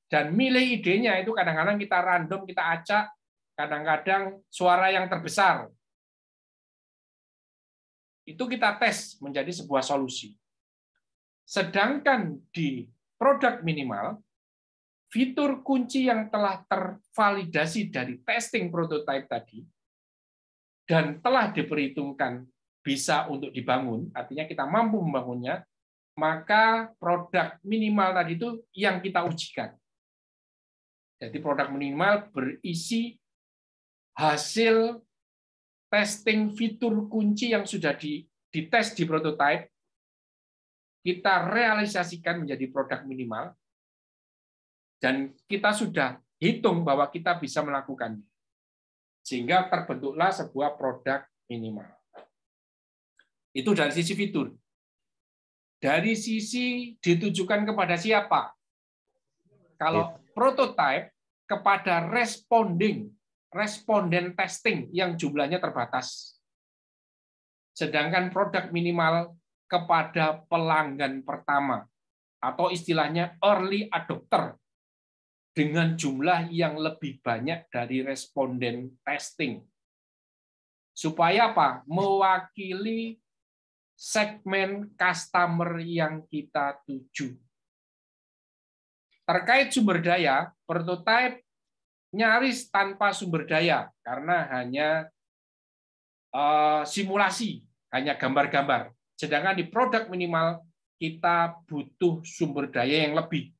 dan milih idenya itu kadang-kadang kita random, kita acak, kadang-kadang suara yang terbesar. Itu kita tes menjadi sebuah solusi. Sedangkan di produk minimal, fitur kunci yang telah tervalidasi dari testing prototype tadi dan telah diperhitungkan bisa untuk dibangun, artinya kita mampu membangunnya, maka produk minimal tadi itu yang kita ujikan. Jadi produk minimal berisi hasil testing fitur kunci yang sudah dites di prototipe, kita realisasikan menjadi produk minimal, dan kita sudah hitung bahwa kita bisa melakukannya. Sehingga terbentuklah sebuah produk minimal. Itu dari sisi fitur. Dari sisi ditujukan kepada siapa? Kalau iya. prototype kepada responding, responden testing yang jumlahnya terbatas. Sedangkan produk minimal kepada pelanggan pertama atau istilahnya early adopter dengan jumlah yang lebih banyak dari responden testing. Supaya apa? Mewakili segmen customer yang kita tuju. Terkait sumber daya, prototipe nyaris tanpa sumber daya karena hanya eh, simulasi, hanya gambar-gambar. Sedangkan di produk minimal kita butuh sumber daya yang lebih.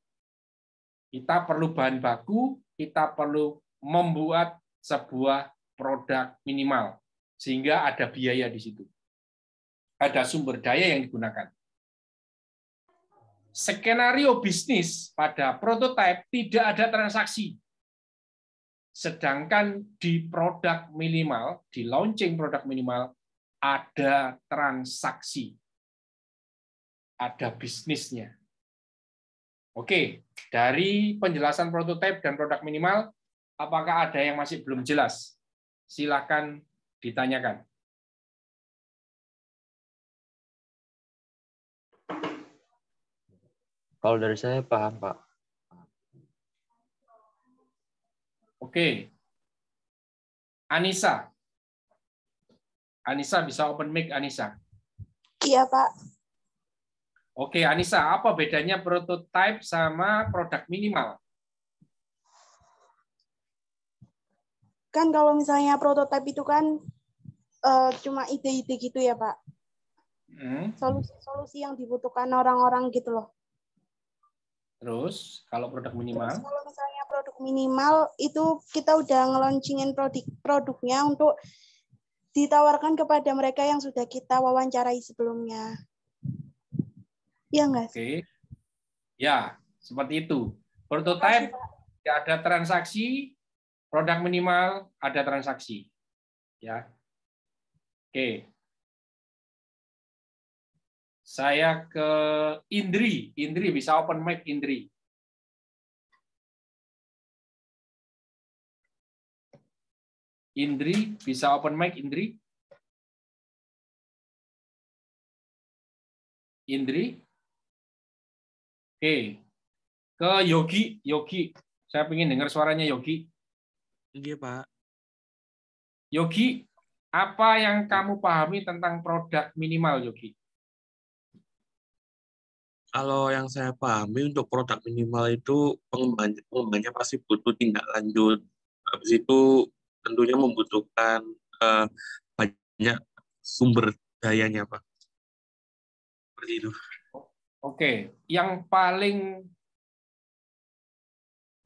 Kita perlu bahan baku, kita perlu membuat sebuah produk minimal sehingga ada biaya di situ ada sumber daya yang digunakan. Skenario bisnis pada prototipe tidak ada transaksi. Sedangkan di produk minimal, di launching produk minimal, ada transaksi. Ada bisnisnya. Oke, dari penjelasan prototipe dan produk minimal, apakah ada yang masih belum jelas? Silakan ditanyakan. Kalau dari saya paham, Pak. Oke. Anissa. Anissa bisa open mic Anissa. Iya, Pak. Oke, Anissa, apa bedanya prototype sama produk minimal? Kan kalau misalnya prototype itu kan uh, cuma ide-ide gitu ya, Pak. Hmm. Solusi-solusi hmm. yang dibutuhkan orang-orang gitu loh. Terus kalau produk minimal? Terus kalau misalnya produk minimal itu kita udah ngeluncingin produk produknya untuk ditawarkan kepada mereka yang sudah kita wawancarai sebelumnya. Iya enggak Oke. Ya, seperti itu. Prototype ya ada transaksi, produk minimal ada transaksi. Ya. Oke. Saya ke Indri. Indri bisa open mic Indri. Indri bisa open mic Indri? Indri? Oke. Ke Yogi, Yogi. Saya ingin dengar suaranya Yogi. Iya, Pak. Yogi, apa yang kamu pahami tentang produk minimal, Yogi? kalau yang saya pahami untuk produk minimal itu pengembangnya, pengembangnya pasti butuh tindak lanjut. Habis itu tentunya membutuhkan uh, banyak sumber dayanya, Pak. Seperti itu. Oke, yang paling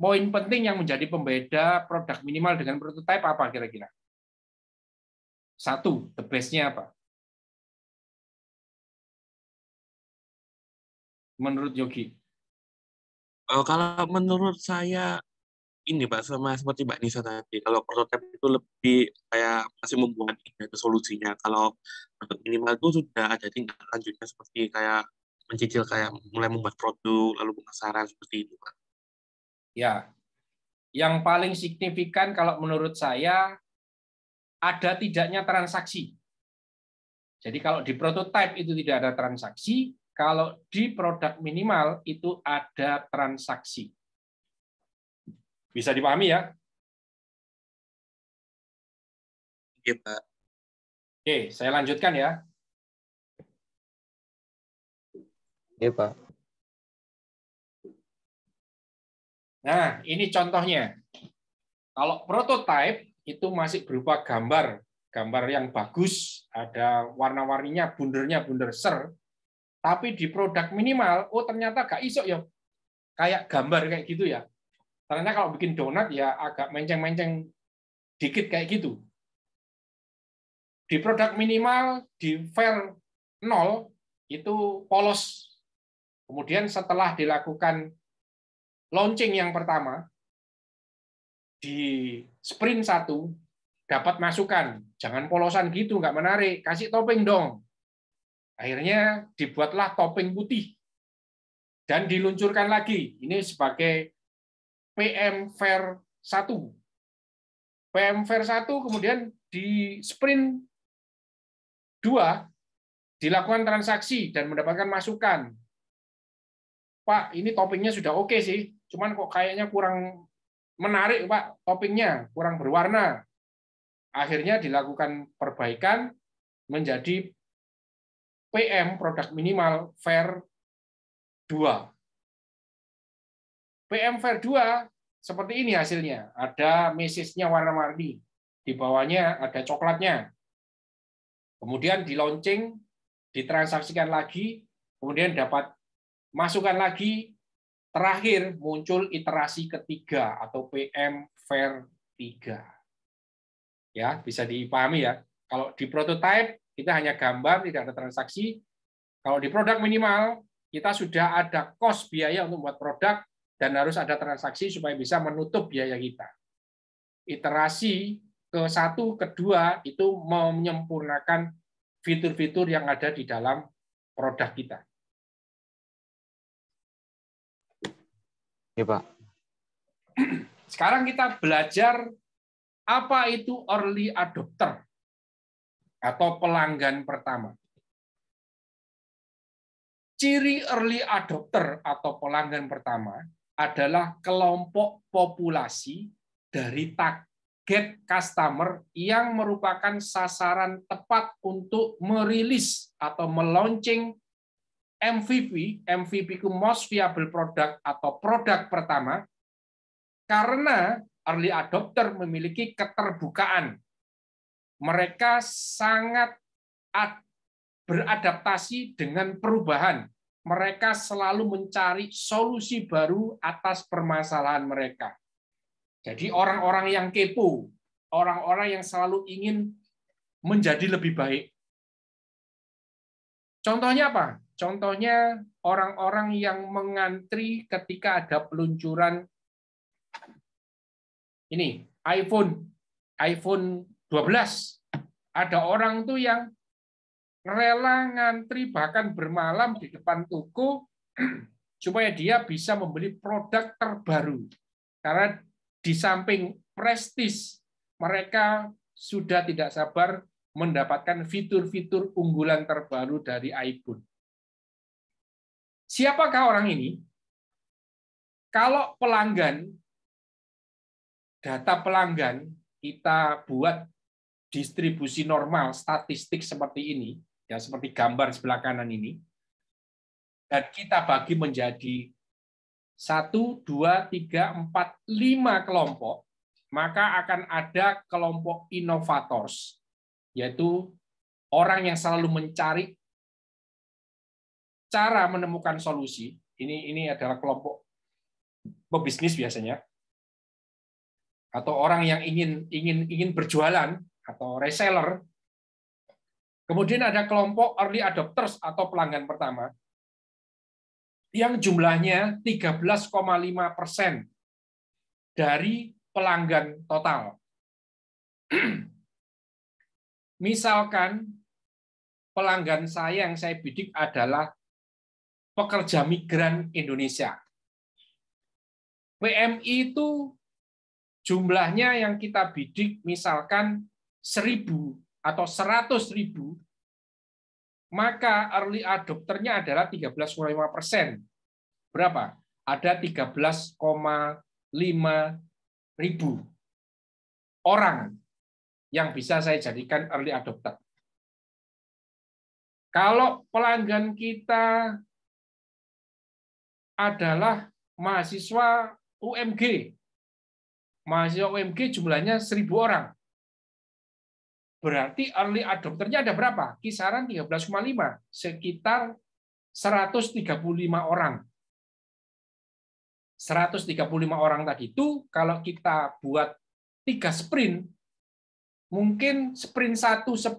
poin penting yang menjadi pembeda produk minimal dengan prototipe apa kira-kira? Satu, the best-nya apa? menurut Yogi? Uh, kalau menurut saya ini Pak sama seperti Mbak Nisa tadi kalau prototipe itu lebih kayak masih membuat ide itu solusinya kalau minimal itu sudah ada tingkat lanjutnya seperti kayak mencicil kayak mulai membuat produk lalu pemasaran seperti itu Pak. Ya. Yang paling signifikan kalau menurut saya ada tidaknya transaksi. Jadi kalau di prototipe itu tidak ada transaksi, kalau di produk minimal itu ada transaksi. Bisa dipahami ya? Oke, iya, Pak. Oke, saya lanjutkan ya. Iya, Pak. Nah, ini contohnya. Kalau prototype itu masih berupa gambar, gambar yang bagus, ada warna-warninya, bundernya bunder ser, tapi di produk minimal, oh ternyata gak iso ya. Kayak gambar kayak gitu ya. Ternyata kalau bikin donat ya agak menceng-menceng dikit kayak gitu. Di produk minimal, di file nol, itu polos. Kemudian setelah dilakukan launching yang pertama, di sprint satu dapat masukan. Jangan polosan gitu, nggak menarik. Kasih topping dong. Akhirnya dibuatlah topping putih dan diluncurkan lagi. Ini sebagai PM Fair 1. PM Fair 1 kemudian di sprint 2 dilakukan transaksi dan mendapatkan masukan. Pak, ini toppingnya sudah oke okay sih, cuman kok kayaknya kurang menarik, Pak, toppingnya kurang berwarna. Akhirnya dilakukan perbaikan menjadi PM produk minimal fair 2. PM fair 2 seperti ini hasilnya. Ada mesisnya warna-warni, di bawahnya ada coklatnya. Kemudian di launching, ditransaksikan lagi, kemudian dapat masukan lagi, terakhir muncul iterasi ketiga atau PM fair 3. Ya, bisa dipahami ya. Kalau di prototype kita hanya gambar, tidak ada transaksi. Kalau di produk minimal, kita sudah ada cost biaya untuk membuat produk dan harus ada transaksi supaya bisa menutup biaya kita. Iterasi ke satu, kedua itu menyempurnakan fitur-fitur yang ada di dalam produk kita. Ya, Pak. Sekarang kita belajar apa itu early adopter atau pelanggan pertama. Ciri early adopter atau pelanggan pertama adalah kelompok populasi dari target customer yang merupakan sasaran tepat untuk merilis atau meluncing MVP, MVP ke most viable product atau produk pertama, karena early adopter memiliki keterbukaan mereka sangat beradaptasi dengan perubahan. Mereka selalu mencari solusi baru atas permasalahan mereka. Jadi orang-orang yang kepo, orang-orang yang selalu ingin menjadi lebih baik. Contohnya apa? Contohnya orang-orang yang mengantri ketika ada peluncuran ini iPhone iPhone 12. Ada orang tuh yang rela ngantri bahkan bermalam di depan toko supaya dia bisa membeli produk terbaru. Karena di samping prestis, mereka sudah tidak sabar mendapatkan fitur-fitur unggulan terbaru dari iPhone. Siapakah orang ini? Kalau pelanggan, data pelanggan kita buat distribusi normal statistik seperti ini, ya seperti gambar sebelah kanan ini, dan kita bagi menjadi satu, dua, tiga, empat, lima kelompok, maka akan ada kelompok inovators, yaitu orang yang selalu mencari cara menemukan solusi. Ini ini adalah kelompok pebisnis biasanya, atau orang yang ingin ingin ingin berjualan atau reseller. Kemudian ada kelompok early adopters atau pelanggan pertama yang jumlahnya 13,5 persen dari pelanggan total. Misalkan pelanggan saya yang saya bidik adalah pekerja migran Indonesia. PMI itu jumlahnya yang kita bidik misalkan seribu atau seratus ribu, maka early adopternya adalah 13,5 persen. Berapa? Ada 13,5 ribu orang yang bisa saya jadikan early adopter. Kalau pelanggan kita adalah mahasiswa UMG, mahasiswa UMG jumlahnya seribu orang. Berarti early adopternya ada berapa? Kisaran 13,5, sekitar 135 orang. 135 orang tadi itu kalau kita buat tiga sprint, mungkin sprint 1 10,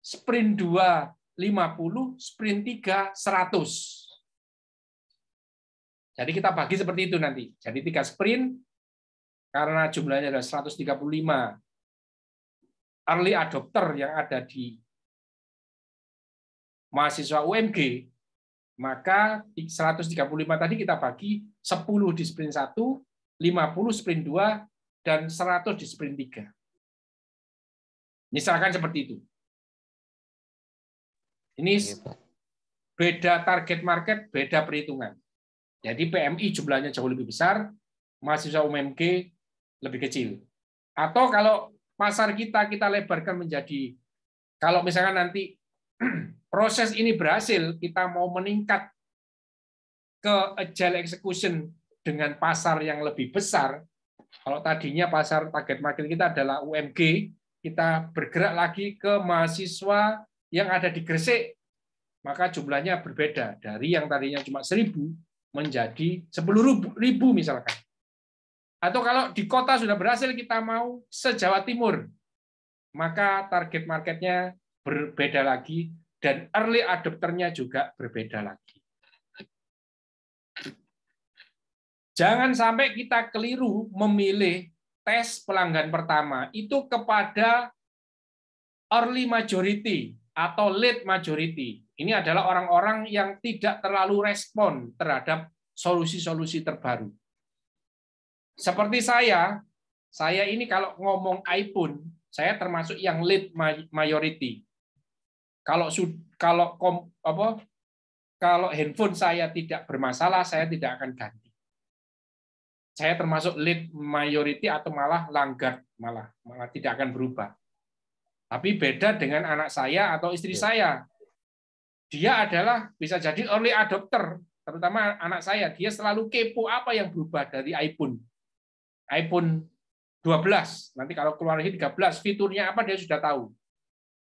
sprint 2 50, sprint 3 100. Jadi kita bagi seperti itu nanti. Jadi tiga sprint karena jumlahnya adalah 135 early adopter yang ada di mahasiswa UMG, maka 135 tadi kita bagi 10 di sprint 1, 50 sprint 2, dan 100 di sprint 3. Misalkan seperti itu. Ini iya, beda target market, beda perhitungan. Jadi PMI jumlahnya jauh lebih besar, mahasiswa UMG lebih kecil. Atau kalau pasar kita kita lebarkan menjadi kalau misalkan nanti proses ini berhasil, kita mau meningkat ke agile execution dengan pasar yang lebih besar. Kalau tadinya pasar target market kita adalah UMG, kita bergerak lagi ke mahasiswa yang ada di Gresik, maka jumlahnya berbeda dari yang tadinya cuma 1000 menjadi 10.000 ribu misalkan. Atau kalau di kota sudah berhasil kita mau se-Jawa Timur, maka target marketnya berbeda lagi dan early adopternya juga berbeda lagi. Jangan sampai kita keliru memilih tes pelanggan pertama itu kepada early majority atau late majority. Ini adalah orang-orang yang tidak terlalu respon terhadap solusi-solusi terbaru. Seperti saya, saya ini kalau ngomong iPhone, saya termasuk yang lead majority. Kalau kalau kom, apa kalau handphone saya tidak bermasalah, saya tidak akan ganti. Saya termasuk lead majority atau malah langgar, malah malah tidak akan berubah. Tapi beda dengan anak saya atau istri ya. saya. Dia adalah bisa jadi early adopter, terutama anak saya. Dia selalu kepo apa yang berubah dari iPhone iPhone 12, nanti kalau keluar ini 13, fiturnya apa dia sudah tahu.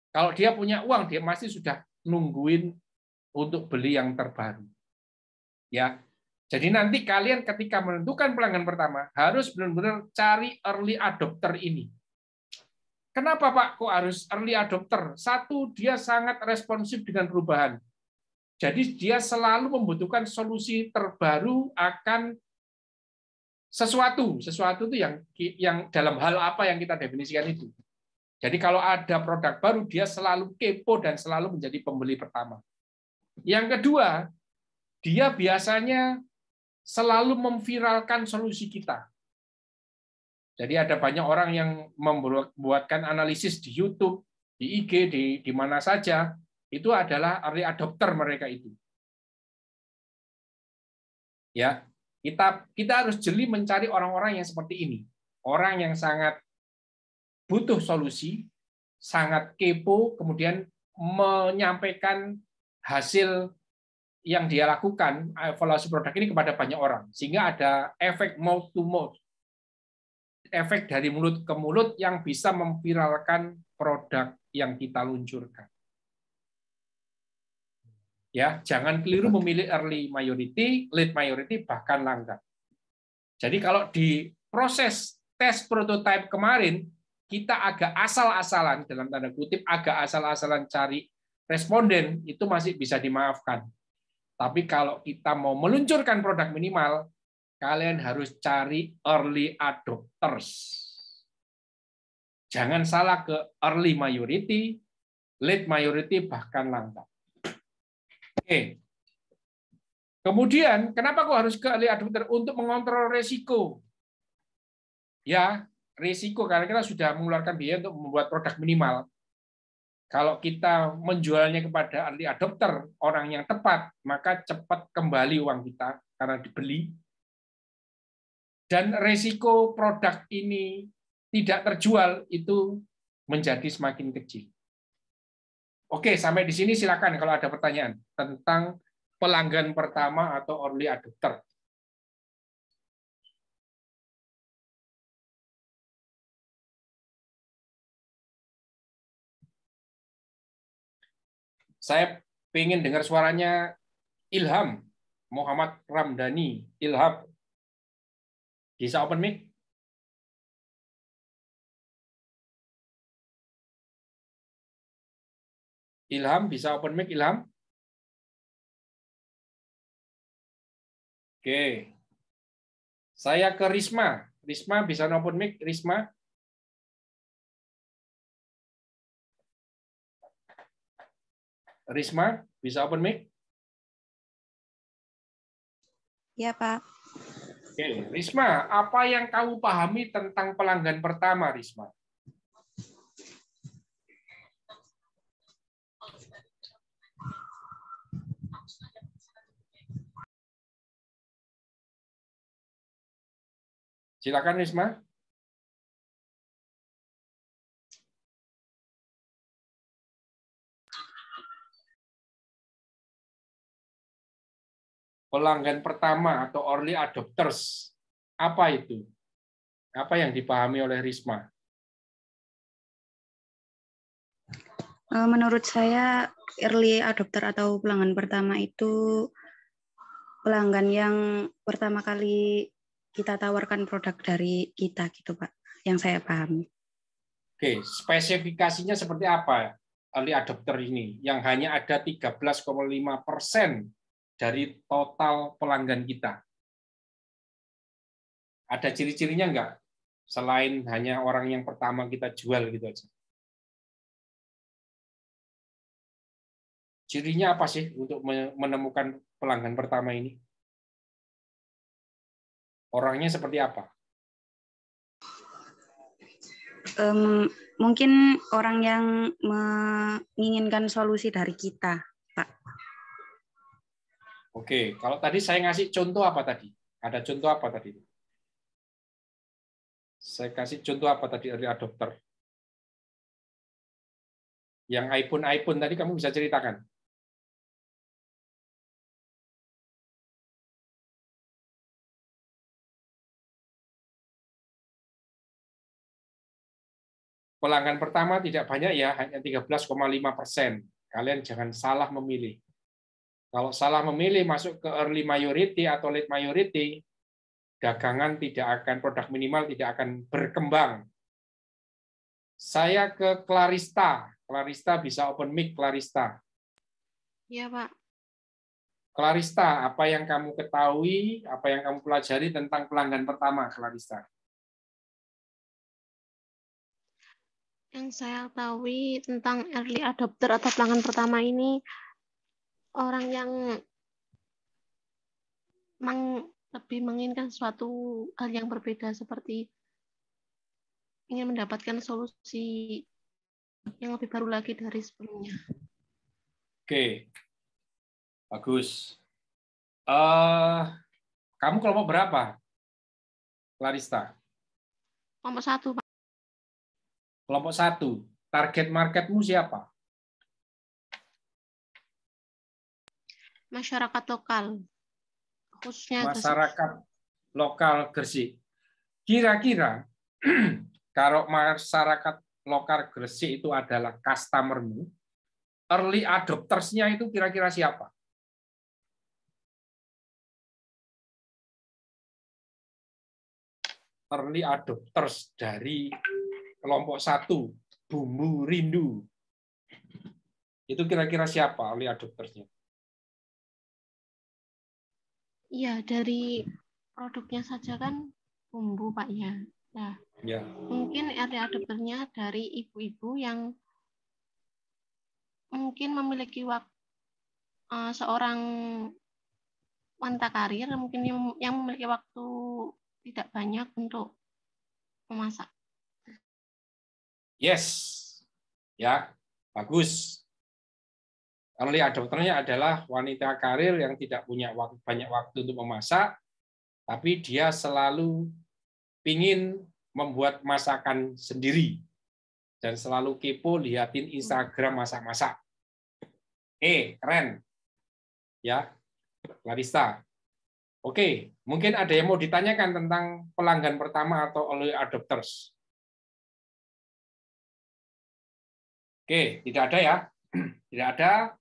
Kalau dia punya uang, dia masih sudah nungguin untuk beli yang terbaru. Ya, jadi nanti kalian ketika menentukan pelanggan pertama harus benar-benar cari early adopter ini. Kenapa Pak kok harus early adopter? Satu, dia sangat responsif dengan perubahan. Jadi dia selalu membutuhkan solusi terbaru akan sesuatu, sesuatu itu yang yang dalam hal apa yang kita definisikan itu. Jadi kalau ada produk baru dia selalu kepo dan selalu menjadi pembeli pertama. Yang kedua, dia biasanya selalu memviralkan solusi kita. Jadi ada banyak orang yang membuatkan analisis di YouTube, di IG, di di mana saja, itu adalah early adopter mereka itu. Ya, kita kita harus jeli mencari orang-orang yang seperti ini, orang yang sangat butuh solusi, sangat kepo, kemudian menyampaikan hasil yang dia lakukan evaluasi produk ini kepada banyak orang sehingga ada efek mouth to mouth efek dari mulut ke mulut yang bisa memviralkan produk yang kita luncurkan Ya, jangan keliru memilih early majority, late majority bahkan langka. Jadi kalau di proses tes prototipe kemarin kita agak asal-asalan dalam tanda kutip agak asal-asalan cari responden itu masih bisa dimaafkan. Tapi kalau kita mau meluncurkan produk minimal, kalian harus cari early adopters. Jangan salah ke early majority, late majority bahkan langka. Oke. Kemudian, kenapa kok harus ke ahli dokter untuk mengontrol resiko? Ya, resiko karena kita sudah mengeluarkan biaya untuk membuat produk minimal. Kalau kita menjualnya kepada ahli adopter, orang yang tepat, maka cepat kembali uang kita karena dibeli. Dan resiko produk ini tidak terjual itu menjadi semakin kecil. Oke, sampai di sini silakan kalau ada pertanyaan tentang pelanggan pertama atau early adopter. Saya ingin dengar suaranya Ilham Muhammad Ramdhani. Ilham, bisa open mic? Ilham bisa open mic Ilham? Oke. Saya ke Risma. Risma bisa open mic Risma? Risma bisa open mic? Ya, Pak. Oke, Risma, apa yang kamu pahami tentang pelanggan pertama, Risma? Silakan Risma. Pelanggan pertama atau early adopters, apa itu? Apa yang dipahami oleh Risma? Eh, menurut saya early adopter atau pelanggan pertama itu pelanggan yang pertama kali kita tawarkan produk dari kita gitu Pak, yang saya pahami. Oke, spesifikasinya seperti apa early adopter ini yang hanya ada 13,5 persen dari total pelanggan kita? Ada ciri-cirinya enggak? Selain hanya orang yang pertama kita jual gitu aja. Cirinya apa sih untuk menemukan pelanggan pertama ini? orangnya seperti apa? Um, mungkin orang yang menginginkan solusi dari kita, Pak. Oke, kalau tadi saya ngasih contoh apa tadi? Ada contoh apa tadi? Saya kasih contoh apa tadi dari adopter? Yang iPhone iPhone tadi kamu bisa ceritakan? pelanggan pertama tidak banyak ya, hanya 13,5 persen. Kalian jangan salah memilih. Kalau salah memilih masuk ke early majority atau late majority, dagangan tidak akan produk minimal tidak akan berkembang. Saya ke Clarista. Clarista bisa open mic Clarista. Iya, Pak. Clarista, apa yang kamu ketahui, apa yang kamu pelajari tentang pelanggan pertama Clarista? yang saya tahu tentang early adopter atau pelanggan pertama ini orang yang meng, lebih menginginkan suatu hal yang berbeda seperti ingin mendapatkan solusi yang lebih baru lagi dari sebelumnya. Oke, bagus. Uh, kamu kelompok berapa, Larista? Kelompok satu, Pak. Kelompok satu, target marketmu siapa? Masyarakat lokal, khususnya masyarakat Gersi. lokal Gresik. Kira-kira kalau masyarakat lokal Gresik itu adalah customermu, early adoptersnya itu kira-kira siapa? Early adopters dari kelompok satu bumbu rindu itu kira-kira siapa lihat dokternya Iya dari produknya saja kan bumbu pak ya. Nah, ya. mungkin area dokternya dari ibu-ibu yang mungkin memiliki waktu eh, seorang wanita karir mungkin yang memiliki waktu tidak banyak untuk memasak. Yes. Ya, bagus. Kalau lihat dokternya adalah wanita karir yang tidak punya waktu, banyak waktu untuk memasak, tapi dia selalu ingin membuat masakan sendiri dan selalu kepo liatin Instagram masak-masak. Eh, keren. Ya, Larissa. Oke, mungkin ada yang mau ditanyakan tentang pelanggan pertama atau early adopters. Oke, tidak ada ya. Tidak ada.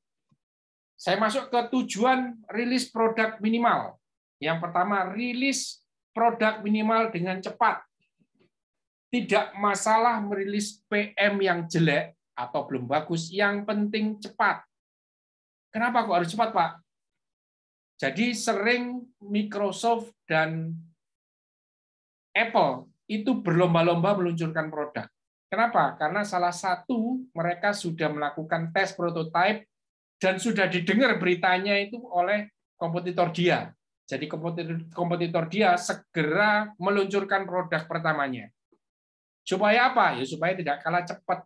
Saya masuk ke tujuan rilis produk minimal. Yang pertama, rilis produk minimal dengan cepat. Tidak masalah merilis PM yang jelek atau belum bagus, yang penting cepat. Kenapa kok harus cepat, Pak? Jadi sering Microsoft dan Apple itu berlomba-lomba meluncurkan produk. Kenapa? Karena salah satu mereka sudah melakukan tes prototype dan sudah didengar beritanya itu oleh kompetitor dia. Jadi kompetitor, dia segera meluncurkan produk pertamanya. Supaya apa? Ya supaya tidak kalah cepat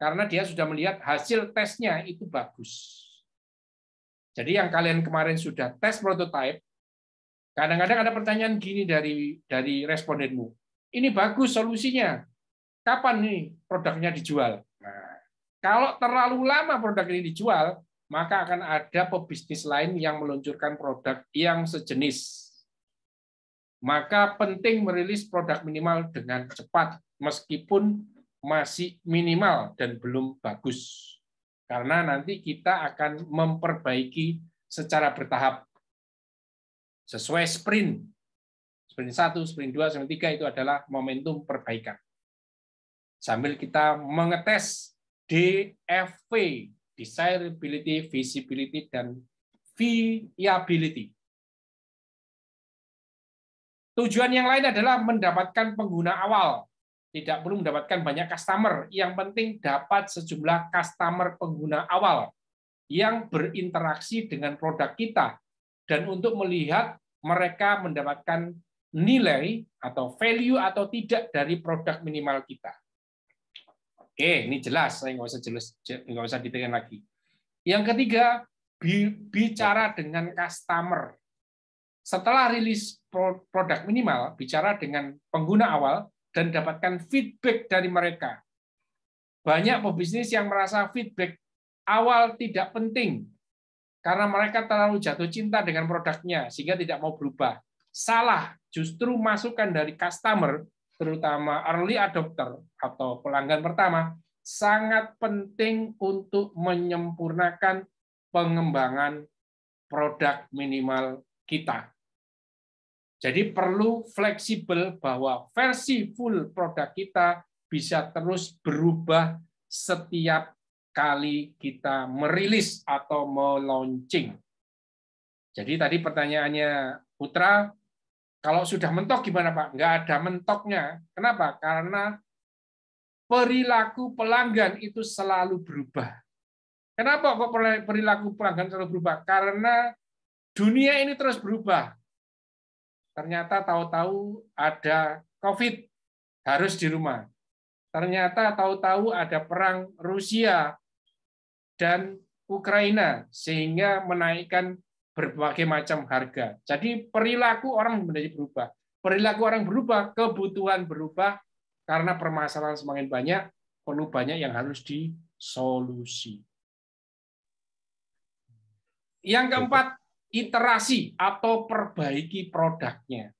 karena dia sudah melihat hasil tesnya itu bagus. Jadi yang kalian kemarin sudah tes prototype, kadang-kadang ada pertanyaan gini dari dari respondenmu. Ini bagus solusinya kapan nih produknya dijual. Nah, kalau terlalu lama produk ini dijual, maka akan ada pebisnis lain yang meluncurkan produk yang sejenis. Maka penting merilis produk minimal dengan cepat, meskipun masih minimal dan belum bagus. Karena nanti kita akan memperbaiki secara bertahap. Sesuai sprint. Sprint 1, sprint 2, sprint 3 itu adalah momentum perbaikan sambil kita mengetes DFV, desirability, visibility, dan viability. Tujuan yang lain adalah mendapatkan pengguna awal. Tidak perlu mendapatkan banyak customer. Yang penting dapat sejumlah customer pengguna awal yang berinteraksi dengan produk kita. Dan untuk melihat mereka mendapatkan nilai atau value atau tidak dari produk minimal kita. Oke, ini jelas, saya nggak usah jelas, nggak usah dipikirkan lagi. Yang ketiga, bicara dengan customer. Setelah rilis produk minimal, bicara dengan pengguna awal dan dapatkan feedback dari mereka. Banyak pebisnis yang merasa feedback awal tidak penting karena mereka terlalu jatuh cinta dengan produknya sehingga tidak mau berubah. Salah, justru masukan dari customer, terutama early adopter, atau pelanggan pertama sangat penting untuk menyempurnakan pengembangan produk minimal kita. Jadi perlu fleksibel bahwa versi full produk kita bisa terus berubah setiap kali kita merilis atau meluncing. Jadi tadi pertanyaannya Putra, kalau sudah mentok gimana Pak? Nggak ada mentoknya. Kenapa? Karena perilaku pelanggan itu selalu berubah. Kenapa kok perilaku pelanggan selalu berubah? Karena dunia ini terus berubah. Ternyata tahu-tahu ada COVID, harus di rumah. Ternyata tahu-tahu ada perang Rusia dan Ukraina, sehingga menaikkan berbagai macam harga. Jadi perilaku orang menjadi berubah. Perilaku orang berubah, kebutuhan berubah, karena permasalahan semakin banyak, perlu banyak yang harus disolusi. Yang keempat, iterasi atau perbaiki produknya.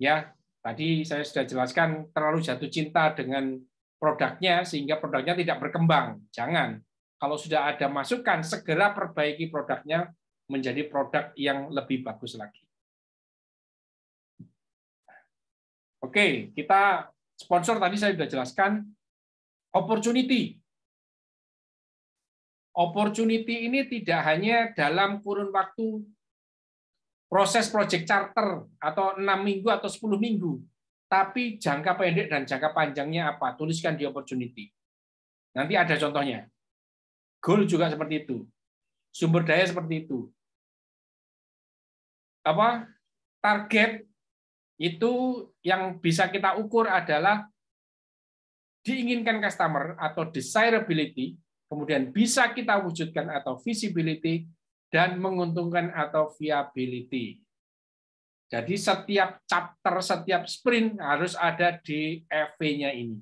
Ya, tadi saya sudah jelaskan terlalu jatuh cinta dengan produknya sehingga produknya tidak berkembang. Jangan. Kalau sudah ada masukan, segera perbaiki produknya menjadi produk yang lebih bagus lagi. Oke, kita Sponsor tadi saya sudah jelaskan, opportunity. Opportunity ini tidak hanya dalam kurun waktu proses project charter atau enam minggu atau 10 minggu, tapi jangka pendek dan jangka panjangnya apa? Tuliskan di opportunity. Nanti ada contohnya. Goal juga seperti itu. Sumber daya seperti itu. Apa? Target itu yang bisa kita ukur adalah diinginkan customer atau desirability, kemudian bisa kita wujudkan atau visibility, dan menguntungkan atau viability. Jadi setiap chapter, setiap sprint harus ada di EV-nya ini.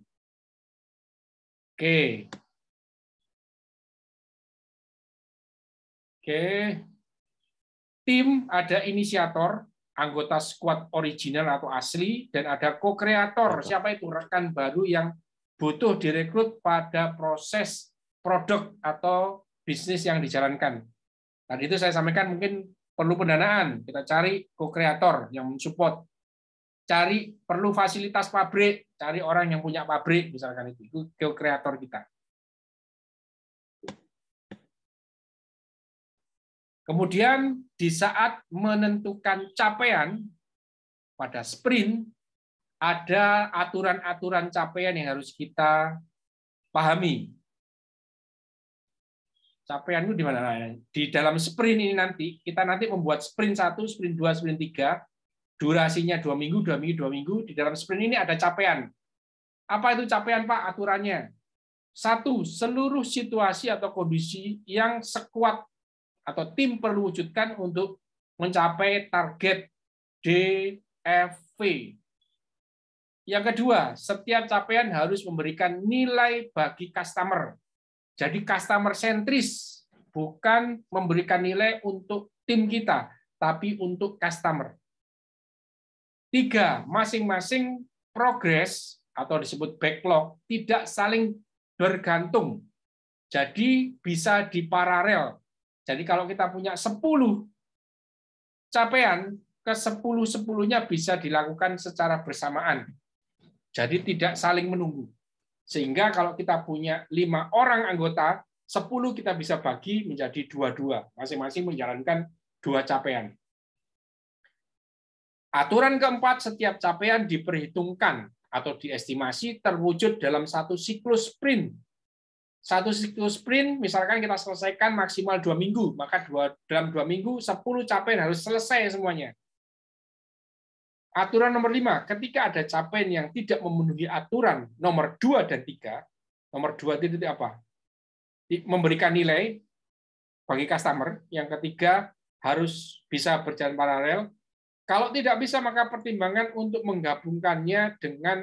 Oke. Oke. Tim ada inisiator, anggota squad original atau asli dan ada co-kreator siapa itu rekan baru yang butuh direkrut pada proses produk atau bisnis yang dijalankan. Tadi itu saya sampaikan mungkin perlu pendanaan, kita cari co-kreator yang mensupport. Cari perlu fasilitas pabrik, cari orang yang punya pabrik misalkan itu. co-kreator kita. Kemudian di saat menentukan capaian pada sprint ada aturan-aturan capaian yang harus kita pahami. Capaian itu di mana? Nah, di dalam sprint ini nanti, kita nanti membuat sprint 1, sprint 2, sprint 3, durasinya dua minggu, dua minggu, dua minggu. Di dalam sprint ini ada capaian. Apa itu capaian, Pak? Aturannya. Satu, seluruh situasi atau kondisi yang sekuat atau tim perlu wujudkan untuk mencapai target DFV. Yang kedua, setiap capaian harus memberikan nilai bagi customer. Jadi customer sentris, bukan memberikan nilai untuk tim kita, tapi untuk customer. Tiga, masing-masing progres atau disebut backlog tidak saling bergantung. Jadi bisa diparalel jadi kalau kita punya 10 capaian, ke 10 sepuluhnya bisa dilakukan secara bersamaan. Jadi tidak saling menunggu. Sehingga kalau kita punya lima orang anggota, 10 kita bisa bagi menjadi dua-dua. Masing-masing menjalankan dua capaian. Aturan keempat, setiap capaian diperhitungkan atau diestimasi terwujud dalam satu siklus sprint satu siklus sprint, misalkan kita selesaikan maksimal dua minggu, maka dua, dalam dua minggu 10 capaian harus selesai semuanya. Aturan nomor lima, ketika ada capaian yang tidak memenuhi aturan nomor dua dan tiga, nomor dua itu apa? Memberikan nilai bagi customer. Yang ketiga, harus bisa berjalan paralel. Kalau tidak bisa, maka pertimbangan untuk menggabungkannya dengan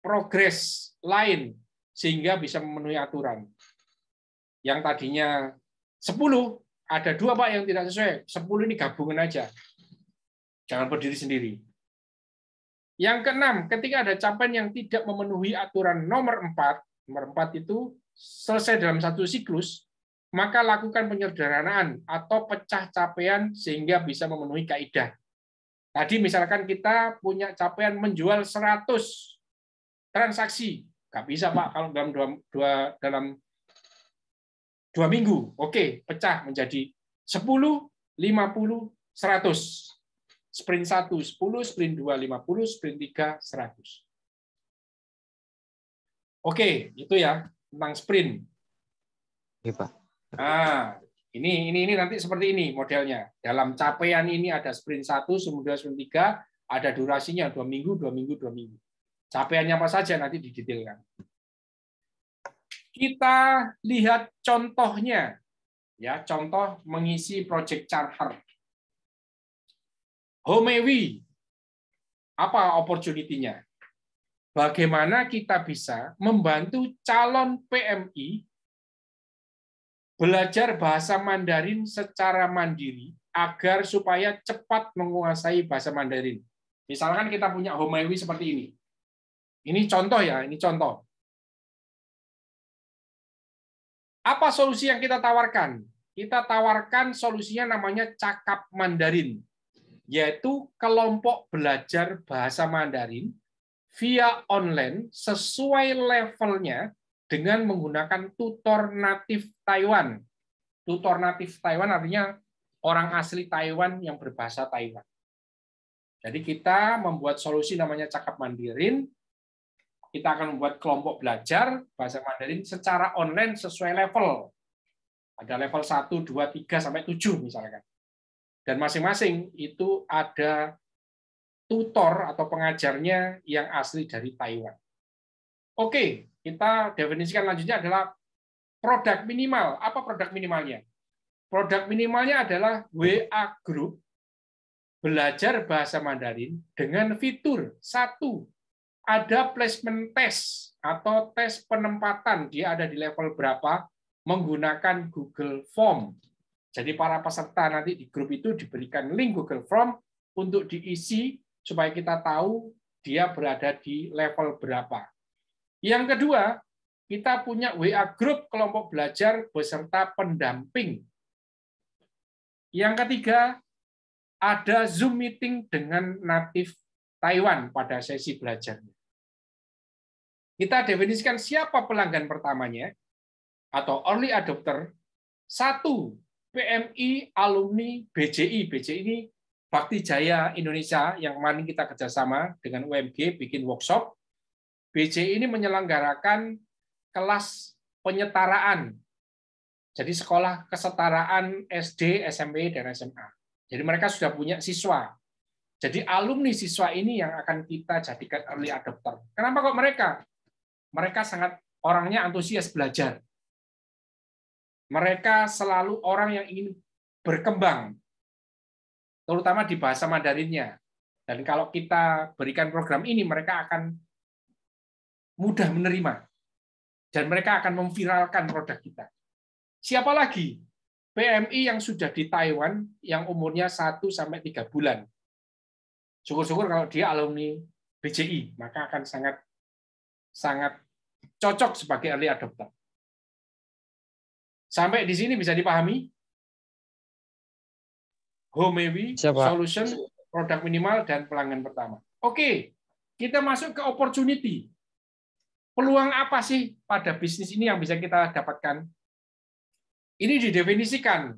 progres lain sehingga bisa memenuhi aturan. Yang tadinya 10, ada dua Pak yang tidak sesuai. 10 ini gabungan aja. Jangan berdiri sendiri. Yang keenam, ketika ada capaian yang tidak memenuhi aturan nomor 4, nomor 4 itu selesai dalam satu siklus, maka lakukan penyederhanaan atau pecah capaian sehingga bisa memenuhi kaidah. Tadi misalkan kita punya capaian menjual 100 transaksi. Gak bisa Pak kalau dalam dua, dua dalam dua minggu. Oke, okay, pecah menjadi 10, 50, 100. Sprint 1 10, sprint 2 50, sprint 3 100. Oke, okay, itu ya tentang sprint. ya, Pak. Nah, ini ini ini nanti seperti ini modelnya. Dalam capaian ini ada sprint 1, sprint 2, sprint 3, ada durasinya dua minggu, dua minggu, dua minggu. Capaiannya apa saja nanti didetailkan. Kita lihat contohnya. Ya, contoh mengisi project charter. Homewi. Apa opportunity-nya? Bagaimana kita bisa membantu calon PMI belajar bahasa Mandarin secara mandiri agar supaya cepat menguasai bahasa Mandarin. Misalkan kita punya Homewi seperti ini. Ini contoh ya, ini contoh. Apa solusi yang kita tawarkan? Kita tawarkan solusinya namanya cakap Mandarin, yaitu kelompok belajar bahasa Mandarin via online sesuai levelnya dengan menggunakan tutor natif Taiwan. Tutor natif Taiwan artinya orang asli Taiwan yang berbahasa Taiwan. Jadi kita membuat solusi namanya cakap Mandarin kita akan membuat kelompok belajar bahasa Mandarin secara online sesuai level. Ada level 1, 2, 3, sampai 7 misalkan. Dan masing-masing itu ada tutor atau pengajarnya yang asli dari Taiwan. Oke, kita definisikan lanjutnya adalah produk minimal. Apa produk minimalnya? Produk minimalnya adalah WA Group belajar bahasa Mandarin dengan fitur satu ada placement test atau tes penempatan dia ada di level berapa menggunakan Google Form. Jadi para peserta nanti di grup itu diberikan link Google Form untuk diisi supaya kita tahu dia berada di level berapa. Yang kedua, kita punya WA grup kelompok belajar beserta pendamping. Yang ketiga, ada Zoom meeting dengan native Taiwan pada sesi belajarnya kita definisikan siapa pelanggan pertamanya atau early adopter, satu PMI alumni BJI. BJI ini Bakti Jaya Indonesia yang kemarin kita kerjasama dengan UMG bikin workshop. BJI ini menyelenggarakan kelas penyetaraan. Jadi sekolah kesetaraan SD, SMP, dan SMA. Jadi mereka sudah punya siswa. Jadi alumni siswa ini yang akan kita jadikan early adopter. Kenapa kok mereka? mereka sangat orangnya antusias belajar. Mereka selalu orang yang ingin berkembang, terutama di bahasa Mandarinnya. Dan kalau kita berikan program ini, mereka akan mudah menerima. Dan mereka akan memviralkan produk kita. Siapa lagi? PMI yang sudah di Taiwan, yang umurnya 1-3 bulan. Syukur-syukur kalau dia alumni BJI, maka akan sangat sangat cocok sebagai early adopter. Sampai di sini bisa dipahami? Home Homewi, solution, produk minimal, dan pelanggan pertama. Oke, kita masuk ke opportunity. Peluang apa sih pada bisnis ini yang bisa kita dapatkan? Ini didefinisikan.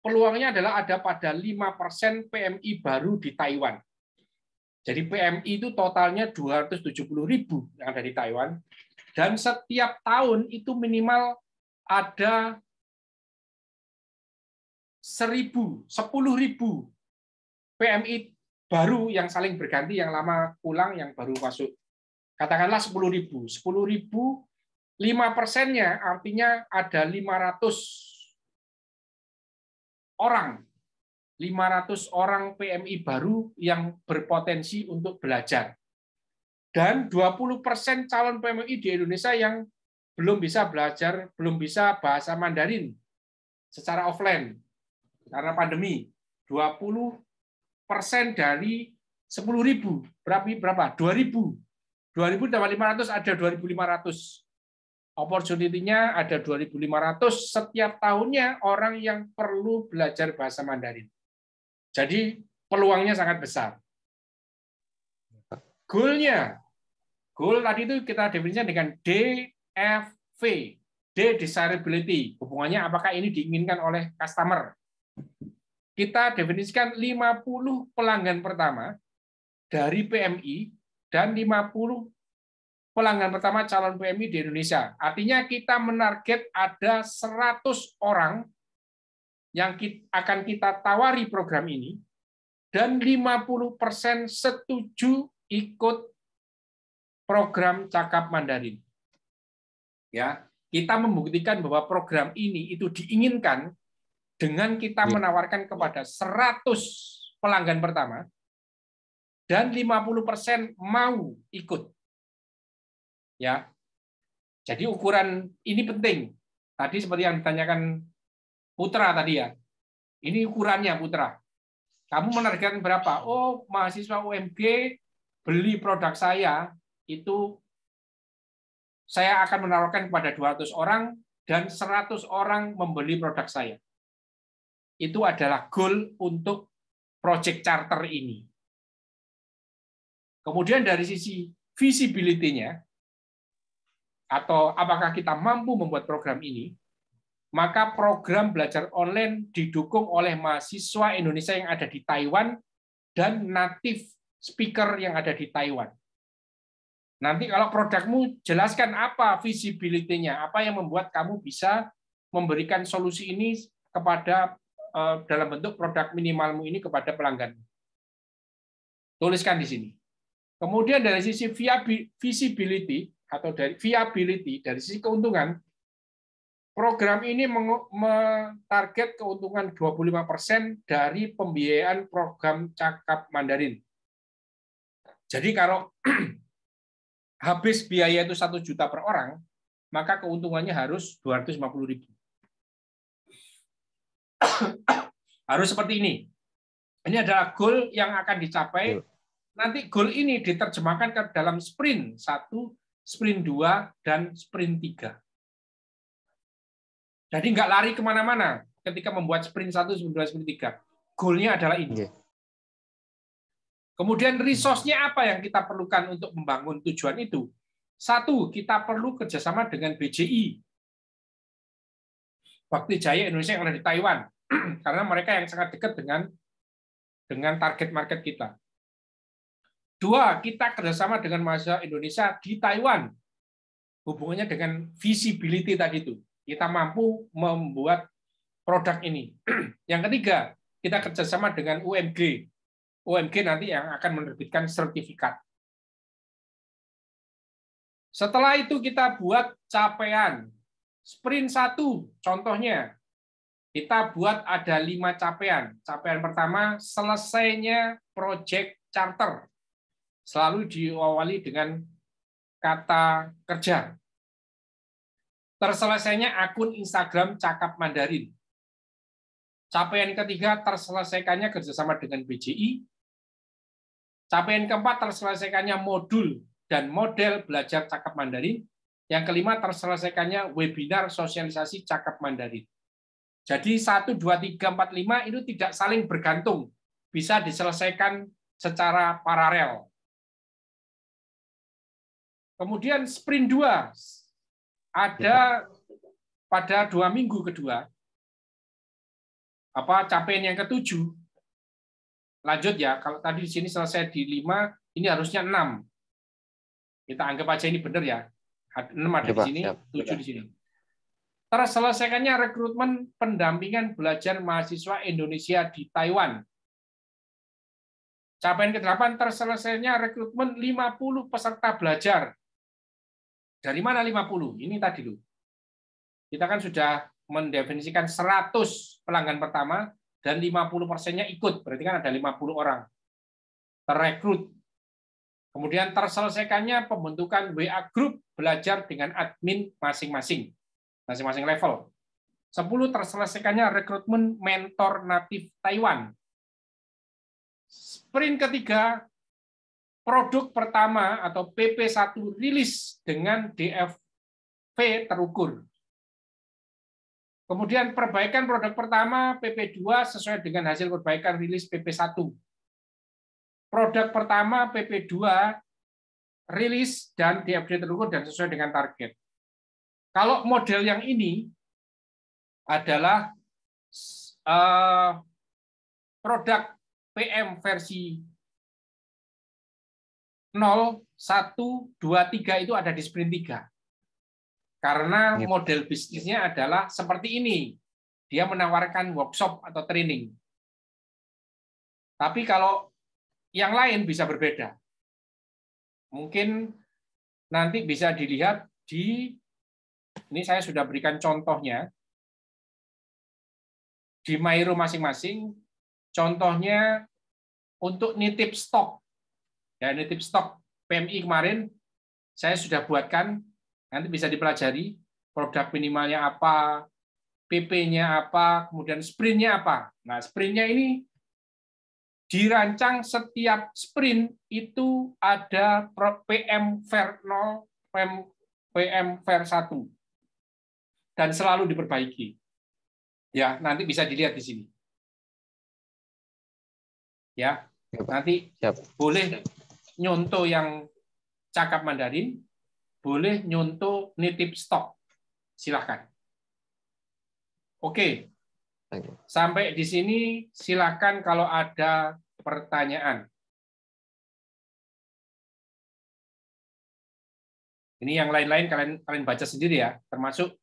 Peluangnya adalah ada pada 5% PMI baru di Taiwan. Jadi PMI itu totalnya 270 ribu yang ada di Taiwan. Dan setiap tahun itu minimal ada 1000, 10 ribu PMI baru yang saling berganti, yang lama pulang, yang baru masuk. Katakanlah 10 ribu. 10 ribu, 5 persennya artinya ada 500 orang 500 orang PMI baru yang berpotensi untuk belajar. Dan 20% calon PMI di Indonesia yang belum bisa belajar, belum bisa bahasa Mandarin secara offline karena pandemi. 20% dari 10 ribu, berapa? berapa? ribu 2000. 2000 tambah 500 ada 2500 opportunity-nya ada 2.500 setiap tahunnya orang yang perlu belajar bahasa Mandarin. Jadi peluangnya sangat besar. Goalnya, goal tadi itu kita definisikan dengan DFV, D desirability, hubungannya apakah ini diinginkan oleh customer. Kita definisikan 50 pelanggan pertama dari PMI dan 50 pelanggan pertama calon PMI di Indonesia. Artinya kita menarget ada 100 orang yang akan kita tawari program ini dan 50% setuju ikut program cakap Mandarin. Ya, kita membuktikan bahwa program ini itu diinginkan dengan kita ya. menawarkan kepada 100 pelanggan pertama dan 50% mau ikut. Ya. Jadi ukuran ini penting. Tadi seperti yang ditanyakan Putra tadi ya. Ini ukurannya Putra. Kamu menargetkan berapa? Oh, mahasiswa UMG beli produk saya itu saya akan menaruhkan kepada 200 orang dan 100 orang membeli produk saya. Itu adalah goal untuk project charter ini. Kemudian dari sisi visibility-nya, atau apakah kita mampu membuat program ini, maka program belajar online didukung oleh mahasiswa Indonesia yang ada di Taiwan dan native speaker yang ada di Taiwan. Nanti kalau produkmu jelaskan apa visibility-nya, apa yang membuat kamu bisa memberikan solusi ini kepada eh, dalam bentuk produk minimalmu ini kepada pelanggan. Tuliskan di sini. Kemudian dari sisi visibility atau dari viability dari sisi keuntungan, Program ini menarget keuntungan 25% dari pembiayaan program cakap Mandarin. Jadi kalau habis biaya itu satu juta per orang, maka keuntungannya harus 250 ribu. harus seperti ini. Ini adalah goal yang akan dicapai. Nanti goal ini diterjemahkan ke dalam sprint satu, sprint dua, dan sprint tiga. Jadi nggak lari kemana-mana ketika membuat sprint 1, sprint 2, sprint 3. Goalnya adalah ini. Iya. Kemudian resource-nya apa yang kita perlukan untuk membangun tujuan itu? Satu, kita perlu kerjasama dengan BJI. Bakti Jaya Indonesia yang ada di Taiwan. Karena mereka yang sangat dekat dengan dengan target market kita. Dua, kita kerjasama dengan mahasiswa Indonesia di Taiwan. Hubungannya dengan visibility tadi itu kita mampu membuat produk ini. yang ketiga, kita kerjasama dengan UMG. UMG nanti yang akan menerbitkan sertifikat. Setelah itu kita buat capaian. Sprint satu, contohnya. Kita buat ada lima capaian. Capaian pertama, selesainya proyek charter. Selalu diawali dengan kata kerja terselesainya akun Instagram Cakap Mandarin. Capaian ketiga, terselesaikannya kerjasama dengan BJI. Capaian keempat, terselesaikannya modul dan model belajar Cakap Mandarin. Yang kelima, terselesaikannya webinar sosialisasi Cakap Mandarin. Jadi 1, 2, 3, 4, 5 itu tidak saling bergantung. Bisa diselesaikan secara paralel. Kemudian sprint 2, ada ya, pada dua minggu kedua, apa capaian yang ketujuh, lanjut ya, kalau tadi di sini selesai di lima, ini harusnya enam. Kita anggap aja ini benar ya. Enam ada ya, di sini, ya, tujuh di sini. Terselesaikannya rekrutmen pendampingan belajar mahasiswa Indonesia di Taiwan. Capaian ke-8 terselesainya rekrutmen 50 peserta belajar dari mana 50? Ini tadi loh. Kita kan sudah mendefinisikan 100 pelanggan pertama dan 50 persennya ikut. Berarti kan ada 50 orang terekrut. Kemudian terselesaikannya pembentukan WA group belajar dengan admin masing-masing, masing-masing level. 10 terselesaikannya rekrutmen mentor natif Taiwan. Sprint ketiga produk pertama atau PP1 rilis dengan DFV terukur. Kemudian perbaikan produk pertama PP2 sesuai dengan hasil perbaikan rilis PP1. Produk pertama PP2 rilis dan DFV terukur dan sesuai dengan target. Kalau model yang ini adalah eh, produk PM versi 0, 1, 2, 3 itu ada di sprint 3. Karena iya. model bisnisnya adalah seperti ini. Dia menawarkan workshop atau training. Tapi kalau yang lain bisa berbeda. Mungkin nanti bisa dilihat di ini saya sudah berikan contohnya di Mairo masing-masing. Contohnya untuk nitip stok Ya, ini tip stok PMI kemarin saya sudah buatkan, nanti bisa dipelajari produk minimalnya apa, PP-nya apa, kemudian sprintnya apa. Nah, sprintnya ini dirancang setiap sprint itu ada PM ver 0, PM, PM ver 1 dan selalu diperbaiki. Ya, nanti bisa dilihat di sini. Ya. Nanti Siap. boleh nyontoh yang cakap Mandarin, boleh nyontoh nitip stok. Silahkan. Oke. Sampai di sini silahkan kalau ada pertanyaan. Ini yang lain-lain kalian kalian baca sendiri ya, termasuk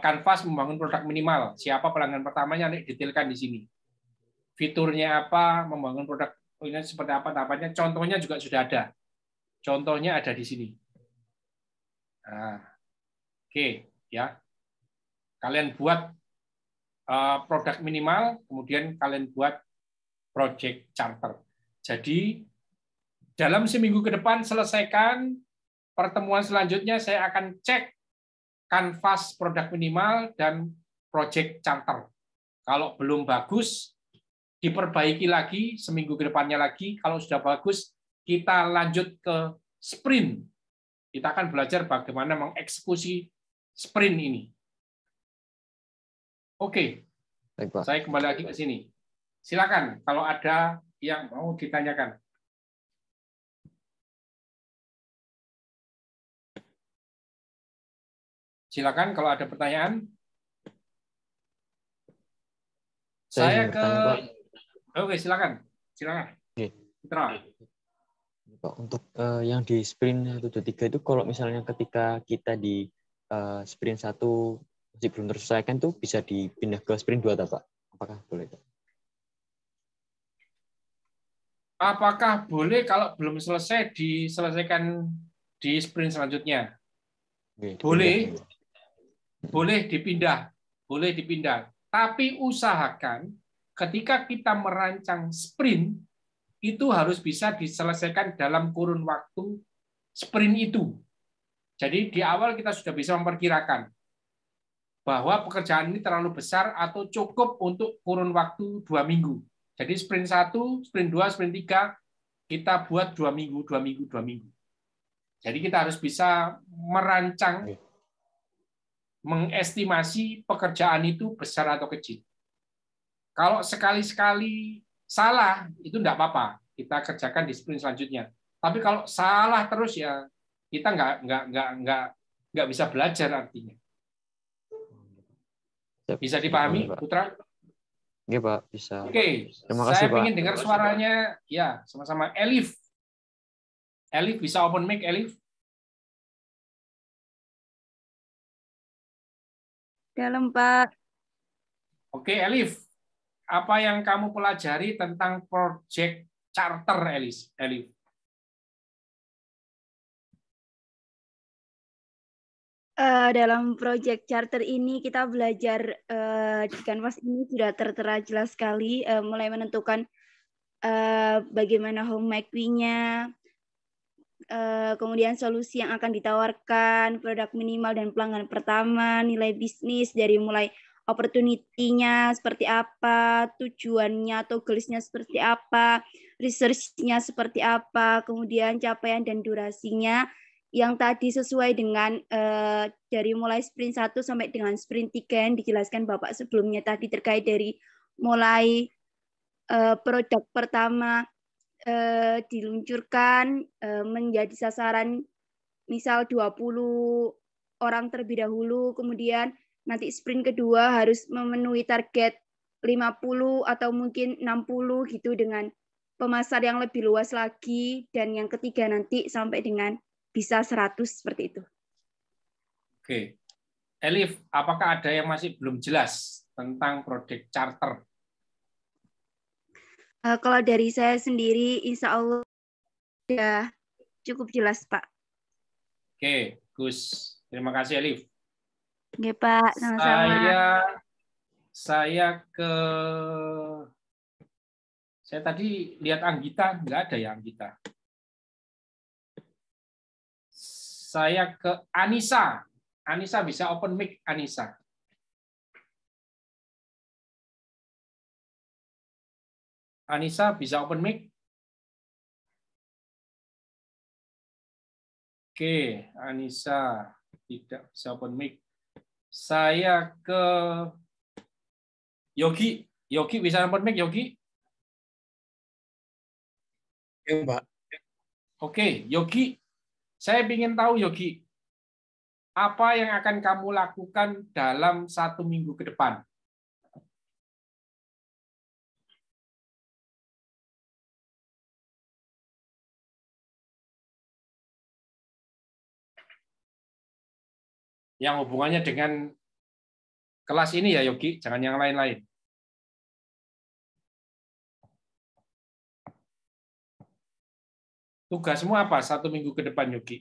kanvas eh, membangun produk minimal. Siapa pelanggan pertamanya Nih, detailkan di sini. Fiturnya apa, membangun produk Oh, ini seperti apa tahapannya. Contohnya juga sudah ada. Contohnya ada di sini. Nah, Oke, okay, ya. Kalian buat eh, produk minimal, kemudian kalian buat project charter. Jadi dalam seminggu ke depan selesaikan pertemuan selanjutnya saya akan cek kanvas produk minimal dan project charter. Kalau belum bagus, diperbaiki lagi seminggu ke depannya lagi. Kalau sudah bagus, kita lanjut ke sprint. Kita akan belajar bagaimana mengeksekusi sprint ini. Oke, Baik, saya kembali lagi ke sini. Silakan kalau ada yang mau ditanyakan. Silakan kalau ada pertanyaan. Saya, saya ke Oke, silakan. Silakan. Oke. Citra. Pak, untuk uh, yang di sprint 123 itu kalau misalnya ketika kita di uh, sprint 1 masih belum terselesaikan tuh bisa dipindah ke sprint 2 tak, Pak? Apakah boleh, Pak? Apakah boleh kalau belum selesai diselesaikan di sprint selanjutnya? Oke, boleh. Boleh dipindah. Boleh dipindah. Tapi usahakan ketika kita merancang sprint itu harus bisa diselesaikan dalam kurun waktu sprint itu. Jadi di awal kita sudah bisa memperkirakan bahwa pekerjaan ini terlalu besar atau cukup untuk kurun waktu dua minggu. Jadi sprint satu, sprint dua, sprint tiga kita buat dua minggu, dua minggu, dua minggu. Jadi kita harus bisa merancang iya. mengestimasi pekerjaan itu besar atau kecil. Kalau sekali-sekali salah, itu tidak apa-apa. Kita kerjakan di sprint selanjutnya. Tapi kalau salah terus ya, kita nggak nggak nggak nggak nggak bisa belajar artinya. Bisa dipahami, Putra? Iya Pak, bisa. Oke, terima kasih Saya ingin dengar suaranya, ya sama-sama. Elif, Elif bisa open mic, Elif? Dalam Pak. Oke, Elif, apa yang kamu pelajari tentang project charter Elis Elif? Uh, eh, dalam project charter ini kita belajar uh, di kanvas ini sudah tertera jelas sekali uh, mulai menentukan uh, bagaimana home mapping-nya, uh, kemudian solusi yang akan ditawarkan, produk minimal dan pelanggan pertama, nilai bisnis dari mulai opportunity-nya seperti apa, tujuannya atau goals-nya seperti apa, research-nya seperti apa, kemudian capaian dan durasinya yang tadi sesuai dengan eh, dari mulai sprint 1 sampai dengan sprint 3 yang dijelaskan Bapak sebelumnya tadi terkait dari mulai eh, produk pertama eh, diluncurkan eh, menjadi sasaran misal 20 orang terlebih dahulu kemudian nanti sprint kedua harus memenuhi target 50 atau mungkin 60 gitu dengan pemasar yang lebih luas lagi dan yang ketiga nanti sampai dengan bisa 100 seperti itu. Oke. Elif, apakah ada yang masih belum jelas tentang produk charter? Uh, kalau dari saya sendiri, insya Allah sudah cukup jelas, Pak. Oke, Gus. Terima kasih, Elif. Oke, Pak. Sama-sama. Saya saya ke saya tadi lihat Anggita, nggak ada ya Anggita. Saya ke Anissa. Anissa bisa open mic Anissa. Anissa bisa open mic? Oke, Anissa tidak bisa open mic saya ke Yogi. Yogi bisa nampak mic Yogi? Ya, Pak. Oke, Yogi. Saya ingin tahu Yogi, apa yang akan kamu lakukan dalam satu minggu ke depan? yang hubungannya dengan kelas ini ya Yogi, jangan yang lain-lain. Tugasmu apa satu minggu ke depan Yogi?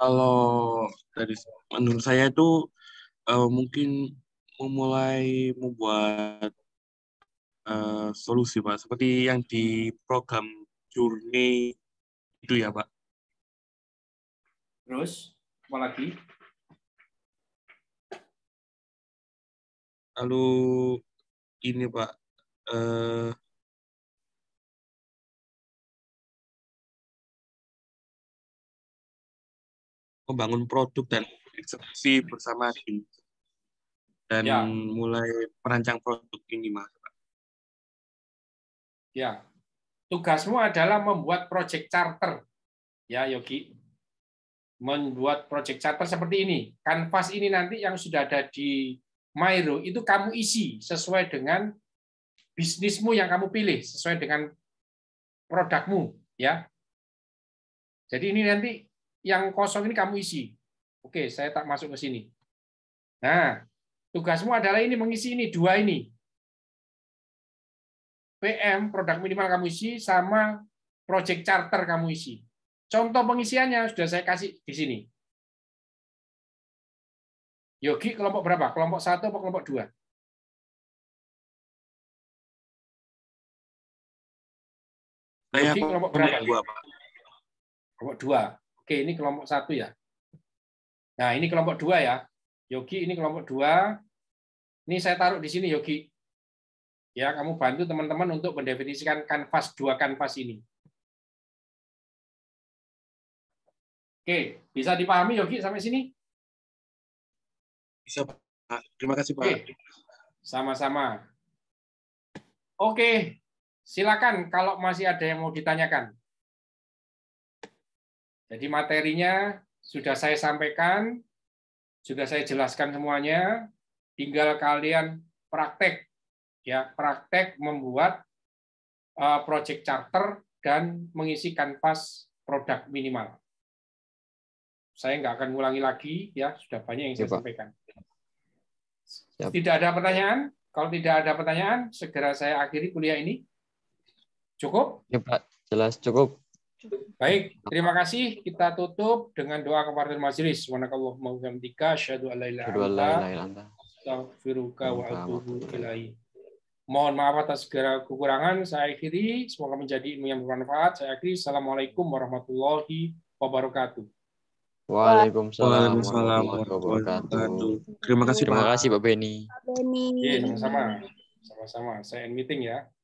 Kalau dari menurut saya itu uh, mungkin memulai membuat uh, solusi pak seperti yang di program journey itu ya pak terus apa lagi lalu ini pak uh, membangun produk dan eksekusi bersama tim dan ya. mulai merancang produk ini mas ya tugasmu adalah membuat project charter ya Yogi membuat project charter seperti ini kanvas ini nanti yang sudah ada di Myro itu kamu isi sesuai dengan bisnismu yang kamu pilih sesuai dengan produkmu ya jadi ini nanti yang kosong ini kamu isi oke saya tak masuk ke sini nah Tugasmu adalah ini mengisi ini dua ini. PM produk minimal kamu isi sama project charter kamu isi. Contoh pengisiannya sudah saya kasih di sini. Yogi kelompok berapa? Kelompok satu atau kelompok dua? Yogi kelompok berapa? Kelompok dua. Oke, ini kelompok satu ya. Nah, ini kelompok dua ya. Yogi ini kelompok dua, ini saya taruh di sini Yogi. Ya, kamu bantu teman-teman untuk mendefinisikan kanvas dua kanvas ini. Oke, bisa dipahami Yogi sampai sini? Bisa, Pak. Terima kasih, Pak. Sama-sama. Oke, silakan kalau masih ada yang mau ditanyakan. Jadi materinya sudah saya sampaikan, sudah saya jelaskan semuanya tinggal kalian praktek ya praktek membuat eh, project charter dan mengisi kanvas produk minimal. Saya nggak akan ulangi lagi ya sudah banyak yang ya, saya sampaikan. Tidak ada pertanyaan? Kalau tidak ada pertanyaan, segera saya akhiri kuliah ini. Cukup? Ya Pak, jelas cukup. Baik, terima kasih. Kita tutup dengan doa kepada majelis. Subhanakallahumma wa bihamdika asyhadu astaghfiruka wa atubu ilaih. Mohon maaf atas segala kekurangan. Saya akhiri, semoga menjadi ilmu yang bermanfaat. Saya akhiri, Assalamualaikum warahmatullahi wabarakatuh. Waalaikumsalam, Waalaikumsalam warahmatullahi wabarakatuh. Terima kasih, Terima kasih Pak Beni. Pak Beni. Iya, sama-sama. Sama-sama. Saya end meeting ya.